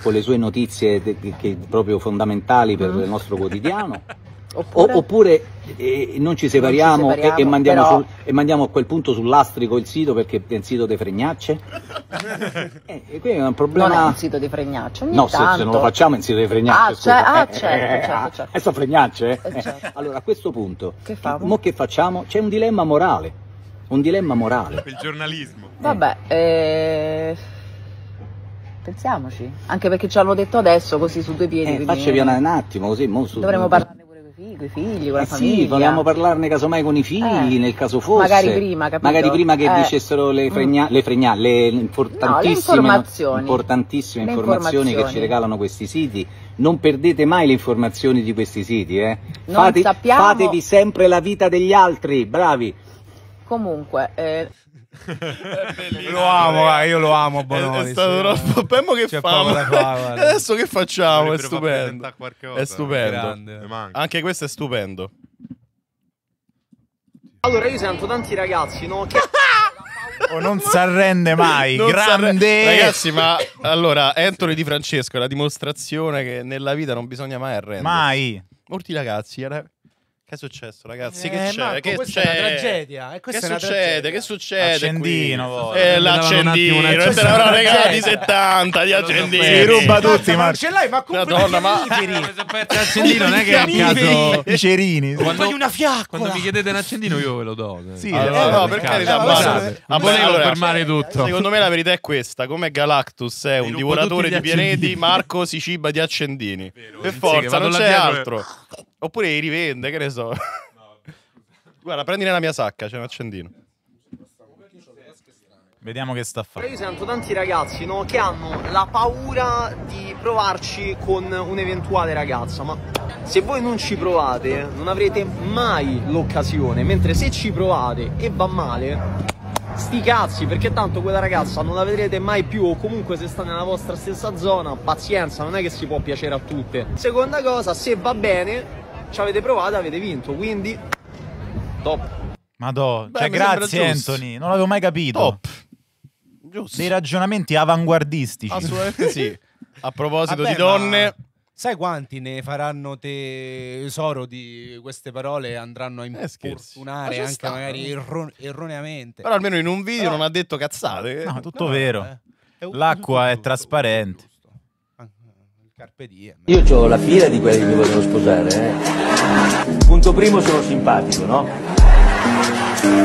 con le sue notizie che, che proprio fondamentali per mm. il nostro quotidiano. Oppure, o, oppure eh, non ci separiamo, non ci separiamo e, e, mandiamo però... sul, e, mandiamo a quel punto sull'astrico il sito perché è il sito dei fregnacce? eh, e quindi è un problema. Non è un sito dei fregnacce. Ogni no, tanto... se, se, non lo facciamo è il sito dei fregnacce. Ah, scusa. Cioè, ah eh, certo, eh, certo, eh, certo. Eh, sono fregnacce? Eh, certo. Allora a questo punto, che, che facciamo? C'è un dilemma morale. Un dilemma morale. Il giornalismo. Vabbè, eh pensiamoci anche perché ci hanno detto adesso così su due piedi eh, quindi... facci via un attimo così mo su... dovremmo parlare i figli, con la eh famiglia. Sì, volevamo parlarne casomai con i figli, eh. nel caso fosse. Magari prima, capito? Magari prima che eh. dicessero le fregnali, mm. le, fregna, le importantissime, no, le informazioni. importantissime le informazioni, che ci regalano questi siti. Non perdete mai le informazioni di questi siti, eh. Fate, sappiamo... Fatevi sempre la vita degli altri, bravi. Comunque... Eh, lo amo, ah, io lo amo Bonolis. È, è stato troppo Pemmo che C'è fama. Qua, adesso che facciamo? È stupendo. È stupendo. Anche questo è stupendo. Allora io sento tanti ragazzi, no? Che... Oh, non si arrende mai, non grande! Ragazzi, ma allora, Anthony Di Francesco è la dimostrazione che nella vita non bisogna mai arrendere. Mai! Molti ragazzi che è successo, ragazzi? Eh, che c'è? Marco, che questa c'è? è una tragedia. Eh, che, succede? Tragedia. che succede? Eh, l'accendino. Eh, l'accendino. l'accendino. Te l'avrò regalato di 70 di accendino. Si ruba tutti, ma non ce l'hai, ma compri Madonna, ma l'accendino non è che ha caso i cerini. Quando una fiaccola. Quando mi chiedete un accendino io ve lo do. Sì, allora, eh, no, eh, per carità, ma volevo fermare tutto. Secondo me la verità è questa, come Galactus è un divoratore di pianeti, Marco si ciba di accendini. Per forza, non c'è altro. Oppure li rivende, che ne so. Guarda, prendi nella mia sacca, c'è un accendino. Vediamo che sta a fare. Io sento tanti ragazzi no, che hanno la paura di provarci con un'eventuale ragazza, ma se voi non ci provate non avrete mai l'occasione, mentre se ci provate e va male, sti cazzi perché tanto quella ragazza non la vedrete mai più o comunque se sta nella vostra stessa zona pazienza non è che si può piacere a tutte seconda cosa se va bene ci avete provato, avete vinto, quindi top. Madò, cioè, grazie Anthony, non l'avevo mai capito. Top. Giusto. Dei ragionamenti avanguardistici. Assolutamente sì. A proposito Vabbè, di donne... Sai quanti ne faranno tesoro di queste parole e andranno a eh, importunare eh, anche magari erro erroneamente. Però almeno in un video Però... non ha detto cazzate. Eh. No, tutto no, vero. Eh. L'acqua è trasparente. Carpe Diem. Io ho la fila di quelli che mi vogliono sposare. Eh. Punto primo sono simpatico, no?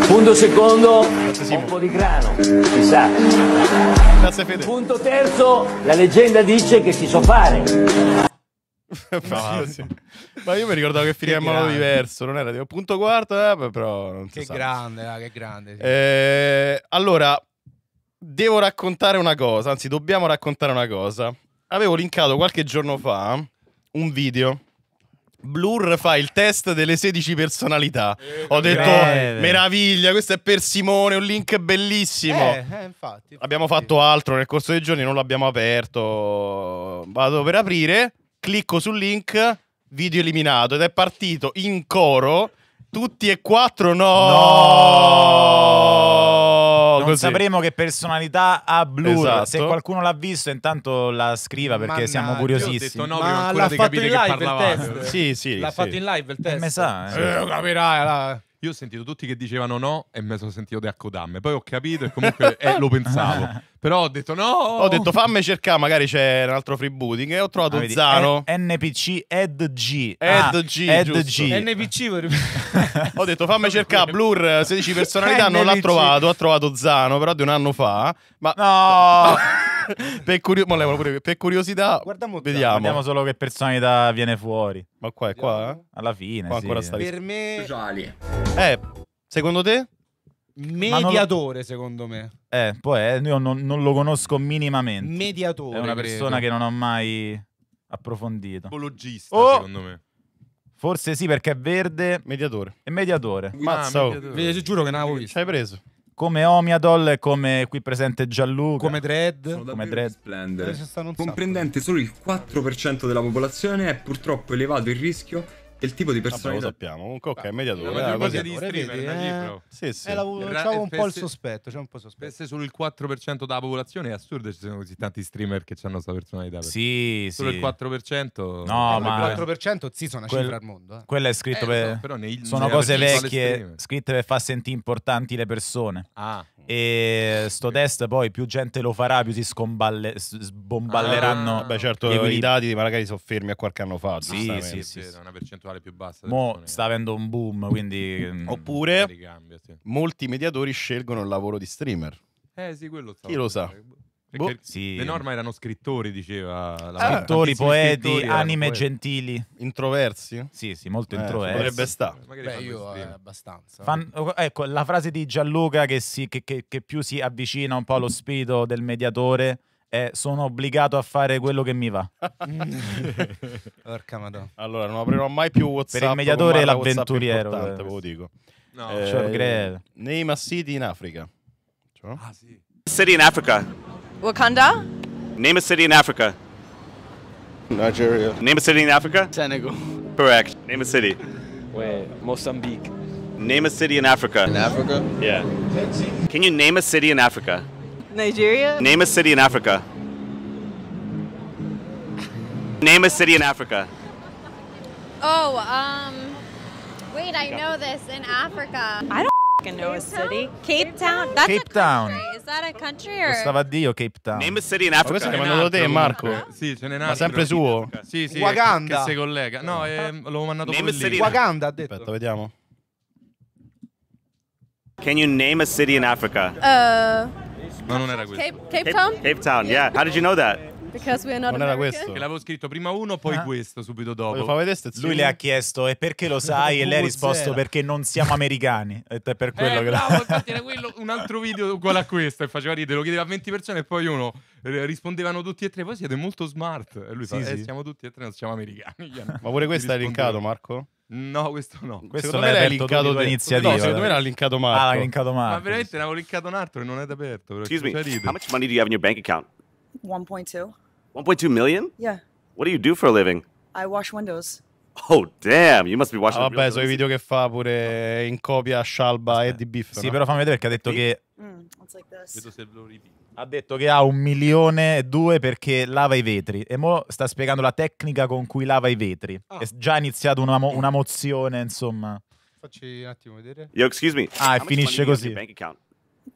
Punto secondo, un po' di grano, chissà. Grazie Fede. Punto terzo, la leggenda dice che si so fare. no, sì. Ma io mi ricordavo che finiva in modo diverso, non era tipo punto quarto, eh, però non si Che sa. grande, ah, che grande. Sì. Eh, allora, devo raccontare una cosa, anzi dobbiamo raccontare una cosa avevo linkato qualche giorno fa un video. Blur fa il test delle 16 personalità. Ho eh, detto eh, meraviglia, questo è per Simone, un link bellissimo. Eh, eh, infatti, abbiamo fatto altro nel corso dei giorni, non l'abbiamo aperto. Vado per aprire, clicco sul link, video eliminato ed è partito in coro tutti e quattro no. no! non così. sapremo che personalità ha Blur. Esatto. Se qualcuno l'ha visto, intanto la scriva perché Mannaggia, siamo curiosissimi. No, Ma l'ha fatto in live il test. sì, sì, l'ha sì. fatto in live il test. Me sa, eh. eh capirai, la... Io ho sentito tutti che dicevano no e mi sono sentito da accodamme. Poi ho capito e comunque eh, lo pensavo. Però ho detto no. Ho detto fammi cercare, magari c'è un altro freebooting. E ho trovato ah, vedi, NPC Ed G. Ed ah, G. NPC. ho detto fammi cercare Blur 16 personalità. non l'ha trovato. Ha trovato Zano, però di un anno fa. Ma no. per, curio... per, curiosità, guardiamo, vediamo. Guardiamo solo che personalità viene fuori. Ma qua è qua? Eh? Alla fine. Qua sì. ancora sta per me. Speciali. Eh, secondo te? Mediatore, lo... secondo me. Eh, poi eh, io non, non, lo conosco minimamente. Mediatore. È una persona credo. che non ho mai approfondito. Apologista, oh! secondo me. Forse sì, perché è verde. Mediatore. E mediatore. Mazza, ah, mediatore. giuro che non avevo visto. Ci hai preso. Come Omiadol, come qui presente Gianluca. Come Dread. Come Dread. Splendere. Comprendente solo il 4% della popolazione è purtroppo elevato il rischio il tipo di persona Vabbè, lo sappiamo. Comunque, ok, ah, mediatore. È una cosa di streamer. Eh, sì, sì. Eh, eh, c'avevo un po' il sospetto. C'è un po' il sospetto. Se solo il 4% della popolazione è assurdo, ci sono così tanti streamer che hanno questa personalità. Sì, solo sì. il 4%. No, eh, ma il 4% sì, sono una cifra al mondo. Quello è scritto per. Sono cose vecchie, scritte per far sentire importanti le persone. Ah. E sto test poi più gente lo farà, più si scomballe, sbomballeranno. Ah, beh, certo, i dati magari sono fermi a qualche anno fa. Sì, sì, sì, sì, una percentuale percentuale più bassa. Mo eh. sta avendo un boom, quindi... Mm, Oppure ricambio, sì. molti mediatori scelgono il lavoro di streamer. Eh sì, quello Chi lo sa? Boh. boh, sì. Le norme erano scrittori, diceva. La... Scrittori, poeti, scrittori, anime poeti. gentili. Introversi? Sì, sì, molto eh, introversi. Potrebbe stare. Eh, Beh, io eh, abbastanza. Fan... ecco, la frase di Gianluca che, si, che, che, che, più si avvicina un po' allo spirito del mediatore e sono obbligato a fare quello che mi va. Porca madonna. Allora, non aprirò mai più WhatsApp. Per il mediatore e l'avventuriero. È ve lo dico. No. Eh, cioè, nei Massiti in Africa. Cioè? Ah, sì. City in Africa. Wakanda? Name a city in Africa. Nigeria. Name a city in Africa? Senegal. Correct. Name a city. Wait, Mozambique. Name a city in Africa. In Africa? Yeah. Can you name a city in Africa? Nigeria? Name a city in Africa. Name a city in Africa. Oh, um, wait, I know this in Africa. I don't know a city. Cape Town? That's Cape Town. Is that a country or? Stava Dio Cape Town. Name a city in Africa. Ma questo chiamano te Marco. Sì, ce n'è un Ma sempre suo. Sì, sì. Waganda. Che si collega. No, eh, l'ho mandato name pure lì. Waganda ha detto. Aspetta, vediamo. Can you name a city in Africa? Uh No, non era questo. Cape, Cape Town? Cape Town, yeah. How did you know that? Because we are not non American. era questo. Che l'avevo scritto prima uno, poi ah. questo subito dopo. Lui le ha chiesto e perché lo sai? e lei ha risposto perché non siamo americani. E è per quello eh, che bravo, infatti era quello, un altro video uguale a questo e faceva ridere, lo chiedeva a 20 persone e poi uno eh, rispondevano tutti e tre, voi siete molto smart. E lui sì, fa, eh, sì. Eh, siamo tutti e tre, non siamo americani. Ma pure questo è linkato Marco? No, questo no. Questo secondo me l'hai linkato tu iniziativa. No, secondo me l'ha linkato Marco. Ah, l'ha linkato Marco. Ma veramente l'avevo linkato un altro e non è aperto. Excuse me, cioè, how much money do you have in your bank account? 1.2. 1.2 million? Yeah. What do you do for a living? I wash windows. Oh damn, you must be watching. Ah, vabbè, sono i video che fa pure in copia Scialba e di Biff. Sì, no? però fammi vedere perché ha detto sì. che mm, like Vedo se lo ripito ha detto che ha un milione e due perché lava i vetri e mo sta spiegando la tecnica con cui lava i vetri. Ah. È già iniziata una, mo una, mozione, insomma. Facci un attimo vedere. Yo, excuse me. Ah, e finisce così. 1.2.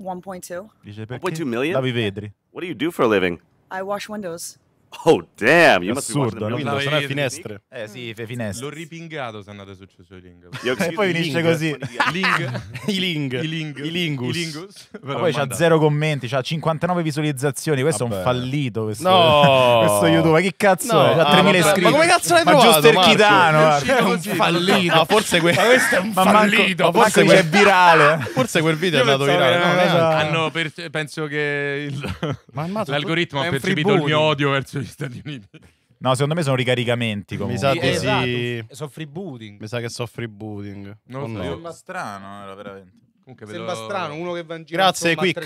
1.2 milioni? lava i vetri. What do you do for a living? I wash windows. Oh damn, io assurdo, non sono le finestre. Eh sì, mm. le finestre. L'ho ripingato se andate su Cesui Ling. e poi finisce così. Ling. I Ling. I Ling. I Lingus. I lingus. Ma poi c'ha zero commenti, c'ha 59 visualizzazioni, questo Vabbè. è un fallito questo, no. questo YouTube. Ma che cazzo no. è? C'ha 3000 iscritti. Ma come cazzo l'hai trovato? Ma giusto il chitano, è eh. un fallito. Ma forse questo è un fallito. Forse è virale. Forse quel video è andato virale. Penso che l'algoritmo ha percepito il mio odio verso gli Stati Uniti. No, secondo me sono ricaricamenti comunque. Mi sa che esatto. sì. Sono free booting. Mi sa che sono free booting. Non lo so. Sembra strano, eh, era veramente. Comunque Sembra strano uno che va in giro Grazie Quick.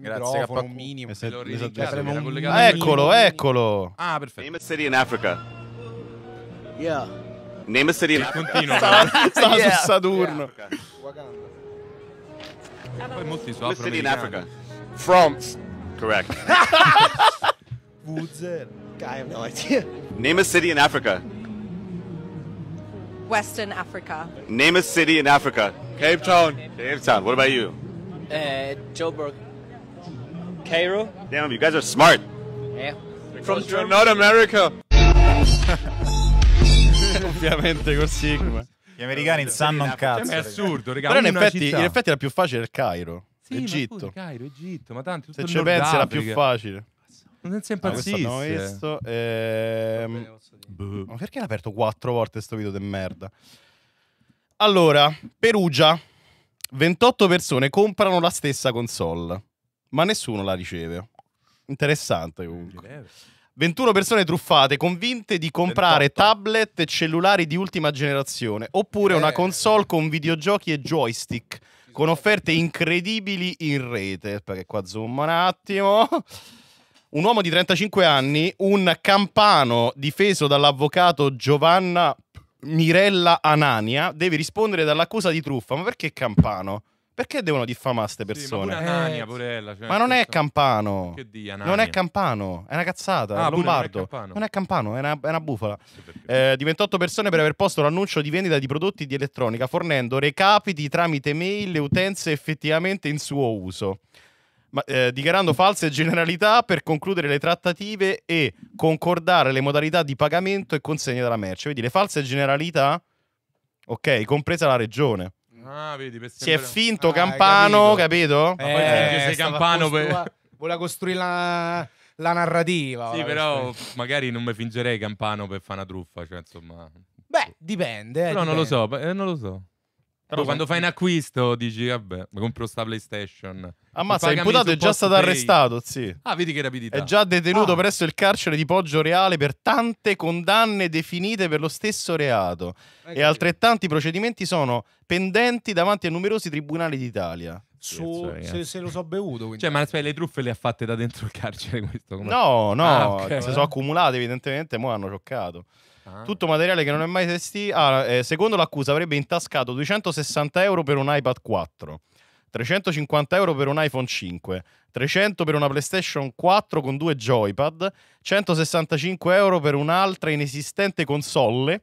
Grazie KQ. un minimo. Se, lo un... Ah, eccolo, eccolo. Ah, perfetto. Name a city in Africa. Yeah. Name a city in Africa. Continua. stava stava yeah. su Saturno. Yeah. Poi molti sono Name a city in Africa. France. Correct. Woozer. I have no idea. Name a city in Africa. Western Africa. Name a city in Africa. Cape Town. Cape Town. What about you? Uh, Joburg. Cairo. Damn, you guys are smart. Yeah. From you're America. Ovviamente così. Sigma. Gli americani insanno un cazzo. È assurdo, raga. Però in effetti, in effetti la più facile è il Cairo. Sì, Egitto. Pure, Cairo, Egitto, ma tanto Se ci pensi è la più facile. Non si impazzisce. No, ah, questo, no, questo ehm... Vabbè, Ma boh. perché l'ha aperto quattro volte questo video di merda? Allora, Perugia. 28 persone comprano la stessa console, ma nessuno la riceve. Interessante comunque. 21 persone truffate, convinte di comprare 28. tablet e cellulari di ultima generazione, oppure eh. una console con videogiochi e joystick, con offerte incredibili in rete, perché qua zoom un attimo un uomo di 35 anni, un campano difeso dall'avvocato Giovanna Mirella Anania, deve rispondere dall'accusa di truffa. Ma perché campano? Perché devono diffamare queste persone? Sì, ma, Anania, eh, purella, cioè ma non è Campano. Che Di, non è Campano, è una cazzata. Ah, è Lombardo. Non è Campano, è una, è una bufala. Eh, di 28 persone per aver posto l'annuncio di vendita di prodotti di elettronica, fornendo recapiti tramite mail le utenze effettivamente in suo uso ma, eh, dichiarando false generalità per concludere le trattative e concordare le modalità di pagamento e consegna della merce. Vedi, le false generalità, ok, compresa la regione. Ah, vedi, per Si è finto Ah, Campano, capito? Eh, ma poi Eh, sei stava campano per- costru- costruire la, la narrativa. Sì, però costruire. magari non mi fingerei campano per fare una truffa, cioè insomma. Beh, dipende. eh, Però non lo so, eh, non lo so. Però quando fai un acquisto dici, vabbè, compro sta PlayStation. Ah, Ammazza, l'imputato è già stato arrestato, sì. Ah, vedi che rapidità. È già detenuto ah. presso il carcere di Poggio Reale per tante condanne definite per lo stesso reato. Eh, e altrettanti procedimenti sono pendenti davanti a numerosi tribunali d'Italia su, se, se, lo so bevuto. Quindi. Cioè, ma aspetta, le truffe le ha fatte da dentro il carcere questo? Come... No, no, ah, okay, si sono accumulate evidentemente, mo hanno cioccato. Ah. Tutto materiale che non è mai esistito. Ah, eh, secondo l'accusa avrebbe intascato 260 euro per un iPad 4. 350 euro per un iPhone 5, 300 per una PlayStation 4 con due joypad, 165 euro per un'altra inesistente console,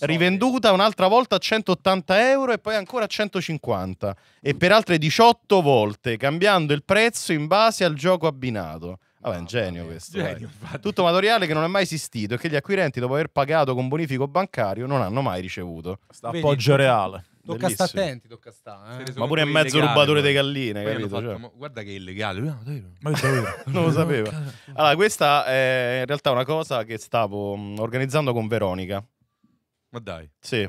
rivenduta un'altra volta a 180 euro e poi ancora a 150 e per altre 18 volte, cambiando il prezzo in base al gioco abbinato. Vabbè, è un genio questo. Genio, Tutto materiale che non è mai esistito e che gli acquirenti, dopo aver pagato con bonifico bancario, non hanno mai ricevuto. Sta appoggio reale. Tocca Bellissimo. sta attenti, tocca sta. Eh. Ma pure in mezzo illegale, rubatore dei galline, capito? Fatto, cioè. guarda che è illegale. No, ma non lo sapevo. Cioè, allora, questa è in realtà una cosa che stavo mm, organizzando con Veronica. Ma dai. Sì.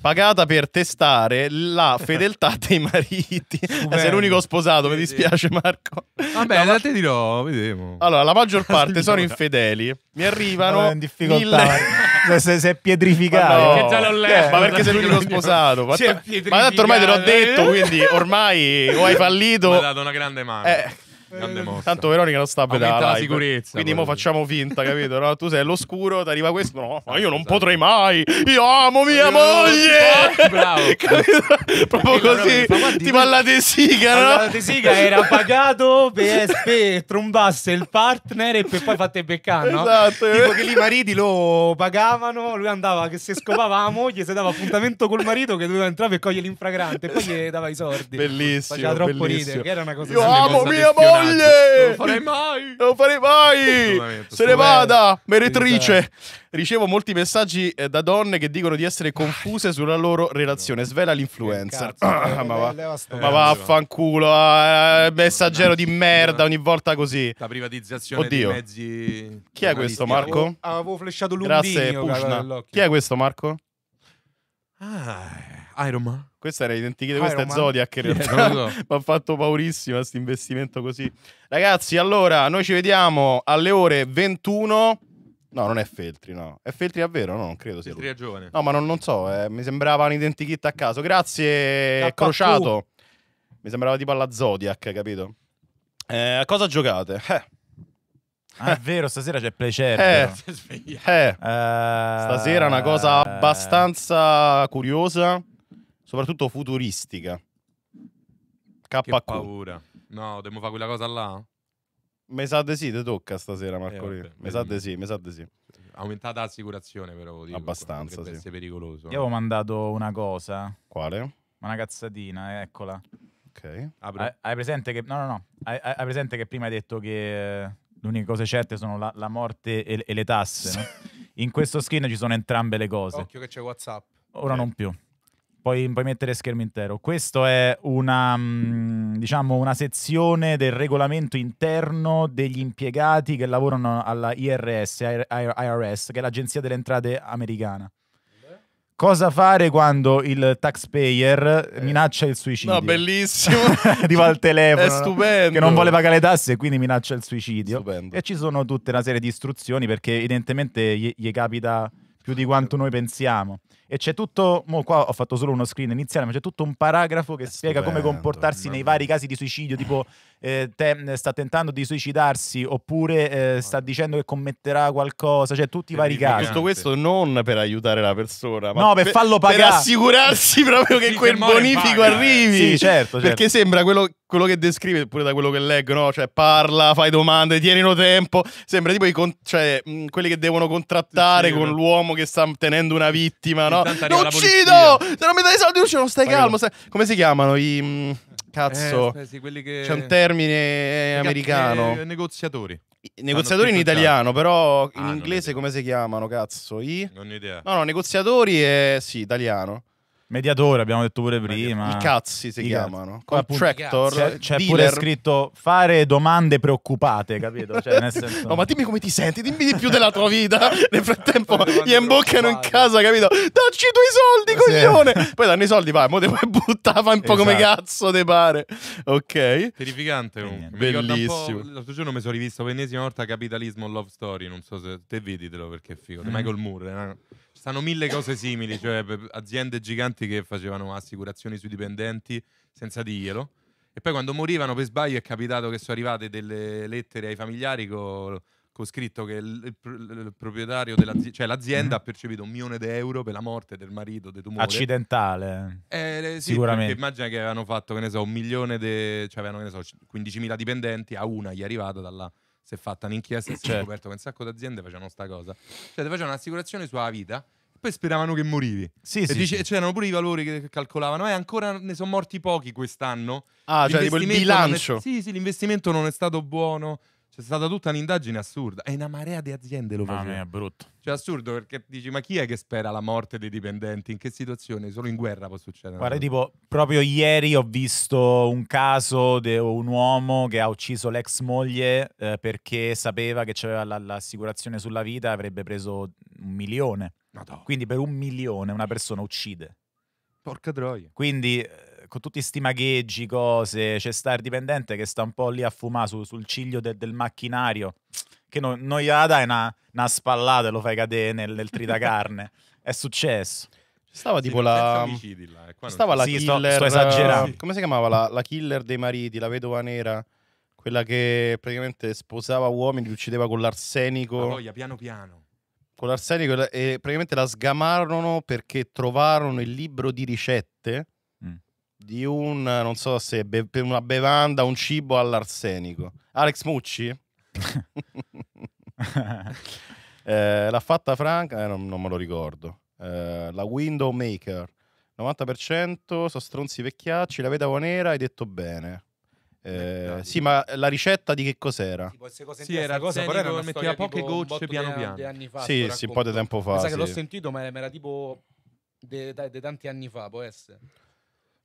Pagata per testare la fedeltà dei mariti. Eh, sei l'unico sposato, mi dispiace Marco. Vabbè, la te dirò, vediamo. Allora, la maggior parte sono infedeli. Mi arrivano... Vabbè, in difficoltà. Mille... Cioè, se si è pietrificato. Ma, no. perché già l'ho letto. Eh, ma perché sei l'unico sposato? Ma, ma tanto ormai te l'ho detto, quindi ormai o hai fallito. Mi hai dato una grande mano. Eh. Eh, tanto Veronica non sta a vedere la, la sicurezza. Quindi mo facciamo finta, capito? No? Tu sei all'oscuro, ti arriva questo. No, ma io non esatto, esatto. potrei mai. Io amo mia moglie. Eh, bravo. Proprio eh, così. Ti ballate siga, no? Ballate siga era pagato per trombasse il partner e per poi fatte beccare, no? Esatto. Tipo che lì i mariti lo pagavano, lui andava che se scopava la moglie, si dava appuntamento col marito che doveva entrare per cogliere l'infragrante e poi gli dava i soldi. Bellissimo. Faceva troppo bellissimo. ridere, che era una cosa Io amo mia moglie moglie! Non lo farei mai! Non lo farei mai! Se ne vada, meretrice! Ricevo molti messaggi eh, da donne che dicono di essere confuse sulla loro relazione. Svela l'influencer. ma, va, ma vaffanculo, eh, eh, eh, messaggero di merda ogni volta così. La privatizzazione Oddio. dei mezzi. Chi è questo, Marco? Avevo flesciato l'umbino. Grazie, Pushna. Chi è questo, Marco? Ah, Iron Man. Questa era identica, questa è Zodiac in realtà. So. Mi ha fatto paurissima questo investimento così. Ragazzi, allora, noi ci vediamo alle ore 21. No, non è Feltri, no. È Feltri davvero? No, non credo sia Feltri lui. è giovane. No, ma non, non so, eh, mi sembrava un identikit a caso. Grazie, K Crociato. Mi sembrava tipo alla Zodiac, capito? Eh, a cosa giocate? Eh. Ah, è vero, stasera c'è Plecer. Eh. eh, eh. Uh, stasera è una cosa abbastanza curiosa soprattutto futuristica. KQ. Che paura. No, dobbiamo fare quella cosa là? Mi sa di sì, ti tocca stasera, eh, Marco. Eh, mi sa di sì, mi sa di sì. Aumentata l'assicurazione, però. Dico, Abbastanza, sì. Essere pericoloso. Io avevo mandato una cosa. Quale? Una cazzatina, eh, eccola. Ok. Ah, hai, hai, presente che... No, no, no. Hai, hai, presente che prima hai detto che eh, L'unica cosa uniche certe sono la, la morte e, e, le tasse, no? In questo screen ci sono entrambe le cose. Occhio che c'è WhatsApp. Ora eh. non più. Puoi, puoi, mettere schermo intero. Questa è una, mm, diciamo, una sezione del regolamento interno degli impiegati che lavorano alla IRS, IRS che è l'Agenzia delle Entrate americana. Cosa fare quando il taxpayer eh. minaccia il suicidio? No, bellissimo. tipo al telefono. È stupendo. Che non vuole pagare le tasse e quindi minaccia il suicidio. Stupendo. E ci sono tutta una serie di istruzioni perché evidentemente gli, gli capita più di quanto noi pensiamo e c'è tutto, mo qua ho fatto solo uno screen iniziale, ma c'è tutto un paragrafo che è spiega stupendo, come comportarsi nei vari casi di suicidio, tipo eh, te, eh, sta tentando di suicidarsi oppure eh, sta dicendo che commetterà qualcosa, cioè tutti i vari casi. Tutto questo non per aiutare la persona, ma no, per, per farlo pagare. Per assicurarsi proprio che quel bonifico arrivi. Sì, certo, certo. Perché sembra quello, quello, che descrive, pure da quello che leggo, no? Cioè parla, fai domande, tienilo tempo, sembra tipo i con- cioè, mh, quelli che devono contrattare sì, con no. l'uomo che sta tenendo una vittima, no? no. Lo uccido! Se non mi dai i soldi, uccido. Stai Vai calmo. Stai... Come si chiamano i. Mm, cazzo, eh, eh sì, che... c'è un termine eh, americano. Eh, negoziatori. Negoziatori in italiano, però in ah, inglese come si chiamano? Cazzo, i. Non ho idea. No, no, negoziatori è. Sì, italiano. Mediatore, abbiamo detto pure prima. I cazzi si I chiamano. Contractor. C'è, pure scritto fare domande preoccupate, capito? Cioè, nel senso... no, ma dimmi come ti senti, dimmi di più della tua vita. Nel frattempo gli imboccano in casa, capito? Dacci i tuoi soldi, sì. coglione! Poi danno i soldi, vai, mo te puoi buttare, fai un po' esatto. come cazzo te pare. Ok. Terrificante eh, comunque. Bellissimo. L'altro giorno mi sono rivisto per l'ennesima volta Capitalismo Love Story, non so se te veditelo perché è figo. Mm. Michael Moore, eh, no? stanno mille cose simili, cioè aziende giganti che facevano assicurazioni sui dipendenti senza dirglielo. E poi quando morivano per sbaglio è capitato che sono arrivate delle lettere ai familiari con co scritto che il, il, il proprietario dell'azienda, cioè l'azienda mm. ha mhm. percepito un milione di euro per la morte del marito del tumore. Accidentale. Eh, sì, Sicuramente. Immagina che avevano fatto, che ne so, un milione, de, cioè avevano, che ne so, 15.000 dipendenti, a una gli è arrivata dalla si è fatta un'inchiesta e si è scoperto che un sacco di aziende facevano questa cosa. Cioè, ti facevano un'assicurazione sulla vita e poi speravano che morivi. Sì, e sì, dice, sì. c'erano pure i valori che calcolavano, e eh, ancora ne sono morti pochi quest'anno. Ah, cioè tipo il bilancio. È, sì, sì, l'investimento non è stato buono. C'è stata tutta un'indagine assurda. È una marea di aziende lo faceva. Mamma è brutto. Cioè, assurdo perché dici, ma chi è che spera la morte dei dipendenti? In che situazione? Solo in guerra può succedere. Guarda, tipo, proprio ieri ho visto un caso di un uomo che ha ucciso l'ex moglie eh, perché sapeva che c'era l'assicurazione sulla vita e avrebbe preso un milione. Madonna. Quindi per un milione una persona uccide. Porca troia. Quindi eh, con tutti questi magheggi, cose, c'è star dipendente che sta un po' lì a fumare su, sul ciglio de, del macchinario, che no, non gliela dai una, una spallata e lo fai cadere nel, nel tritacarne. È successo. Stava tipo la. Là, eh. Stava la sì, killer. Sto, sto esagerando. Eh, come si chiamava la, la, killer dei mariti, la vedova nera? Quella che praticamente sposava uomini, li uccideva con l'arsenico. Voglia, piano piano. Con l'arsenico e praticamente la sgamarono perché trovarono il libro di ricette di un, non so se be- per una bevanda, un cibo all'arsenico. Alex Mucci? eh, l'ha fatta Franca, eh, non, non, me lo ricordo. Eh, la Window Maker, 90% sono stronzi vecchiacci, la vedavo nera, hai detto bene. Eh, sì, ma la ricetta di che cos'era? Tipo, sì, era cosa, però era una metteva poche gocce piano piano. Di anni fa, sì, sì, un po' di tempo fa. Sì. che l'ho sentito, ma era tipo di tanti anni fa, può essere.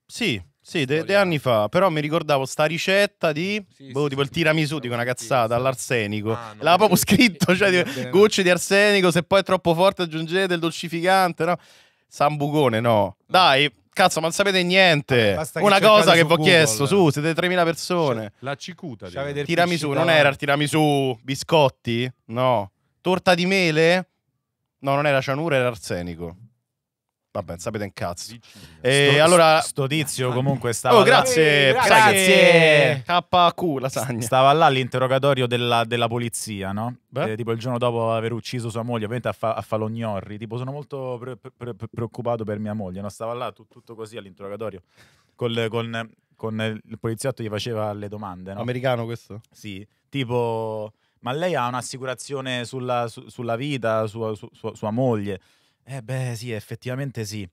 Sì, sì, de, de anni fa, però mi ricordavo sta ricetta di sì, boh, sì, tipo il tiramisù, dico una cazzata, sì, all'arsenico. Ah, L'aveva proprio scritto, cioè di, gocce di arsenico, se poi è troppo forte aggiungete il dolcificante, no? Sambucone, no. Ah. Dai, cazzo, ma non sapete niente. Basta una cosa che vi ho chiesto, su, siete 3000 persone. La cicuta, cioè, tiramisù, non era il tiramisù, biscotti? No. Torta di mele? No, non era cianura, era arsenico. Vabbè, sapete un cazzo. E sto, allora... Sto tizio comunque stava... Oh, grazie! Là... Grazie! Eh, grazie. KQ, lasagna. Stava là all'interrogatorio della, della, polizia, no? Eh, tipo il giorno dopo aver ucciso sua moglie, ovviamente a, fa, a Falognorri. Tipo, sono molto pre pre preoccupato per mia moglie, no? Stava là tu, tutto così all'interrogatorio. Con, con, con, il poliziotto gli faceva le domande, no? Americano questo? Sì. Tipo... Ma lei ha un'assicurazione sulla, su, sulla, vita, sua, su, sua, sua moglie... Eh beh, sì, effettivamente sì.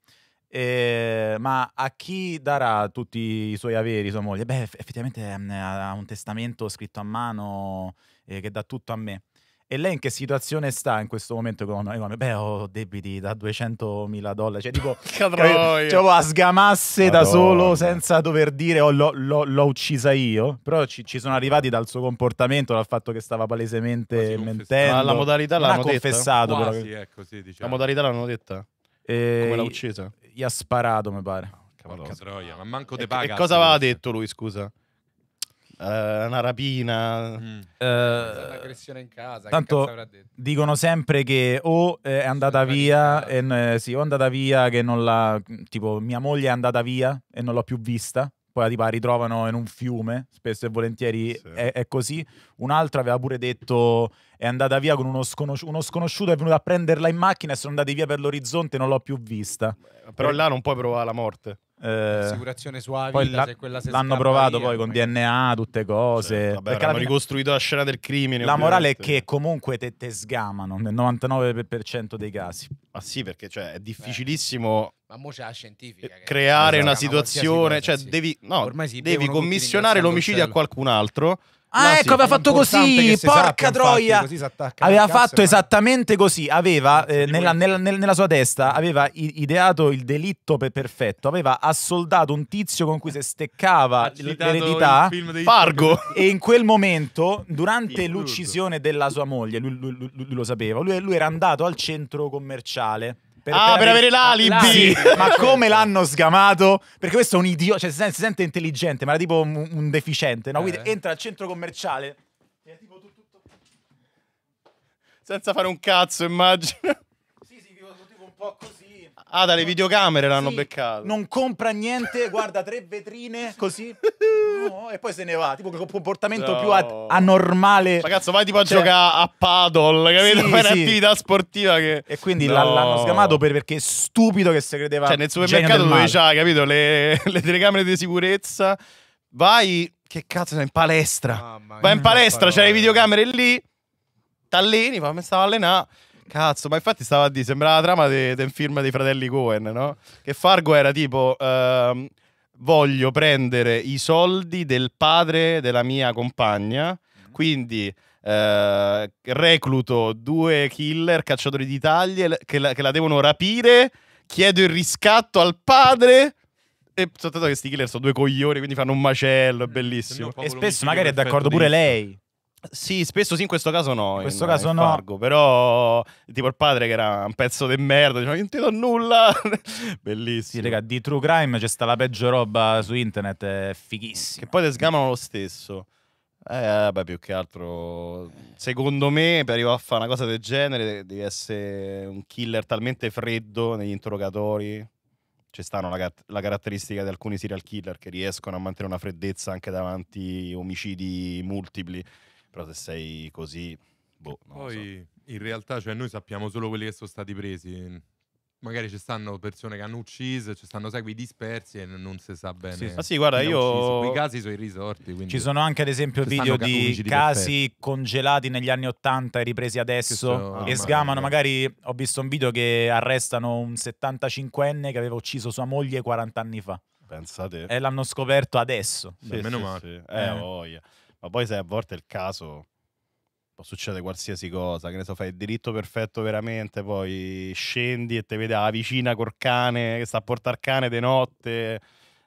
Eh, ma a chi darà tutti i suoi averi sua moglie? Beh, effettivamente ehm, ha un testamento scritto a mano eh, che dà tutto a me. E lei in che situazione sta in questo momento con Economia? Beh, ho debiti da 200 mila dollari. Cioè, tipo, cioè, a sgamasse Madonna. da solo senza dover dire oh, l'ho, l'ho, l'ho uccisa io. Però ci, ci, sono arrivati dal suo comportamento, dal fatto che stava palesemente mentendo. Ma la modalità l'hanno detta? confessato, Quasi, però. Che... Ecco, sì, diciamo. La modalità l'hanno detta? E... Eh, Come l'ha uccisa? Gli ha sparato, mi pare. Oh, Cavolo. Ma manco te paga. E cosa aveva detto lui, scusa? uh, una rapina. Mm. Uh, eh, un'aggressione in casa. Tanto dicono sempre che o eh, è andata via, e, sì, o è andata via che non l'ha. Tipo, mia moglie è andata via e non l'ho più vista poi tipo, la ritrovano in un fiume, spesso e volentieri sì. è, è, così. Un'altra aveva pure detto è andata via con uno, sconosci- uno, sconosciuto, è venuto a prenderla in macchina e sono andati via per l'orizzonte e non l'ho più vista. Però là non puoi provare la morte. Eh, l'assicurazione sua vita, poi la, l'hanno scapparia. provato poi con DNA, tutte cose. Cioè, vabbè, perché hanno ricostruito la scena del crimine. La morale è che comunque te, te sgamano nel 99% dei casi. Ma sì, perché cioè, è difficilissimo. Beh. Ma mo c'è la scientifica. Creare esatto. una situazione, cioè, cosa, cioè devi commissionare l'omicidio a qualcun altro Ah, ecco, aveva fatto così, porca troia. aveva fatto esattamente così, aveva eh, nella, sua testa aveva ideato il delitto perfetto, aveva assoldato un tizio con cui si steccava l'eredità Fargo e in quel momento durante l'uccisione della sua moglie, lui, lo sapeva, lui era andato al centro commerciale per, ah, per, avere l'alibi! Ah, ma certo. come l'hanno sgamato? Perché questo è un idiota, cioè si sente, si sente, intelligente, ma era tipo un, un deficiente, no? Quindi eh. entra al centro commerciale e è tipo tutto, tutto... Senza fare un cazzo, immagino. Sì, sì, tipo, tipo un po' così. Ah, dalle videocamere l'hanno sì. beccato. Non compra niente, guarda tre vetrine così. No, e poi se ne va. Tipo un comportamento no. più a- anormale. Ragazzo, vai tipo a cioè... giocare a paddle, capito? Sì, sì. un'attività sportiva che. E quindi no. l'hanno sgamato per perché è stupido che si credeva. Cioè, nel supermercato dove c'ha, capito? Le, le telecamere di sicurezza. Vai. Che cazzo, sei in palestra. vai in palestra, c'hai le videocamere lì. Tallini, fammi stavo allenare. Cazzo, ma infatti stava a dire, sembrava la trama de, del film dei fratelli Cohen, no? Che Fargo era tipo... Uh, voglio prendere i soldi del padre della mia compagna, quindi Uh, recluto due killer cacciatori di taglie che la, che la, devono rapire. Chiedo il riscatto al padre. E soltanto che sti killer sono due coglioni, quindi fanno un macello, è eh, bellissimo. E spesso magari è d'accordo pure lei. Sì, spesso sì, in questo caso no. In questo in, caso in no. però tipo il padre che era un pezzo di merda, diceva non ti do nulla. Bellissimo. Sì, raga, di True Crime c'è sta la peggio roba su internet, è fighissima. Che poi ti sgamano lo stesso. Eh, beh, più che altro, secondo me, per arrivare a fare una cosa del genere devi essere un killer talmente freddo negli interrogatori. C'è stata la, la caratteristica di alcuni serial killer che riescono a mantenere una freddezza anche davanti a omicidi multipli però se sei così, boh, Poi so. in realtà cioè, noi sappiamo solo quelli che sono stati presi. Magari ci stanno persone che hanno ucciso, ci stanno segui dispersi e non si sa bene. Sì, ah, sì guarda, io. i casi sono i risorti. Ci sono anche, ad esempio, video di casi perfetti. congelati negli anni Ottanta e ripresi adesso. Ah, e sgamano. Magari ho visto un video che arrestano un 75enne che aveva ucciso sua moglie 40 anni fa. Pensate. E l'hanno scoperto adesso. Sì, Beh, meno sì, male. Sì. Eh, eh. Oh, yeah. Ma poi se a volte è il caso, può succedere qualsiasi cosa, che ne so, fai il diritto perfetto veramente, poi scendi e ti vede la vicina col cane, che sta a portare cane di notte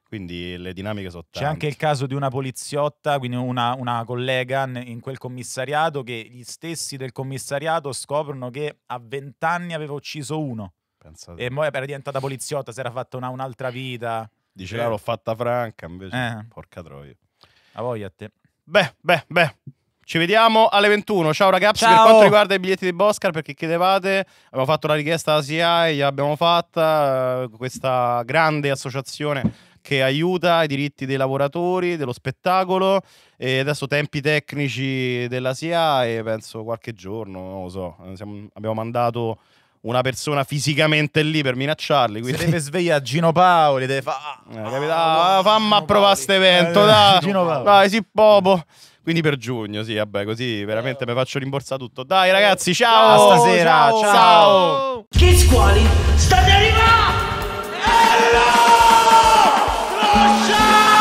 quindi le dinamiche sono tante. C'è anche il caso di una poliziotta, quindi una, una, collega in quel commissariato che gli stessi del commissariato scoprono che a 20 anni aveva ucciso uno. Pensate. E poi era diventata poliziotta, si era fatta una, un'altra vita. Diceva eh. l'ho fatta franca, invece eh. porca troia. A voglia a te. Beh, beh, beh. Ci vediamo alle 21. Ciao ragazzi. Ciao. Per quanto riguarda i biglietti di Boscar, perché chiedevate, abbiamo fatto la richiesta alla CI, l'abbiamo fatta, eh, questa grande associazione che aiuta i diritti dei lavoratori, dello spettacolo e adesso tempi tecnici della SIA e penso qualche giorno, non lo so, eh, abbiamo mandato una persona fisicamente lì per minacciarli. Quindi... Se deve svegliare Gino Paoli, deve fare... eh, ah, ah, fammi approvare questo evento, eh, dai, Gino Paoli. dai, si popo. Quindi per giugno, sì, vabbè, così veramente eh. mi faccio rimborsare tutto. Dai ragazzi, ciao! A stasera, ciao! ciao. Che scuoli state arrivando! Hello! Lasciate!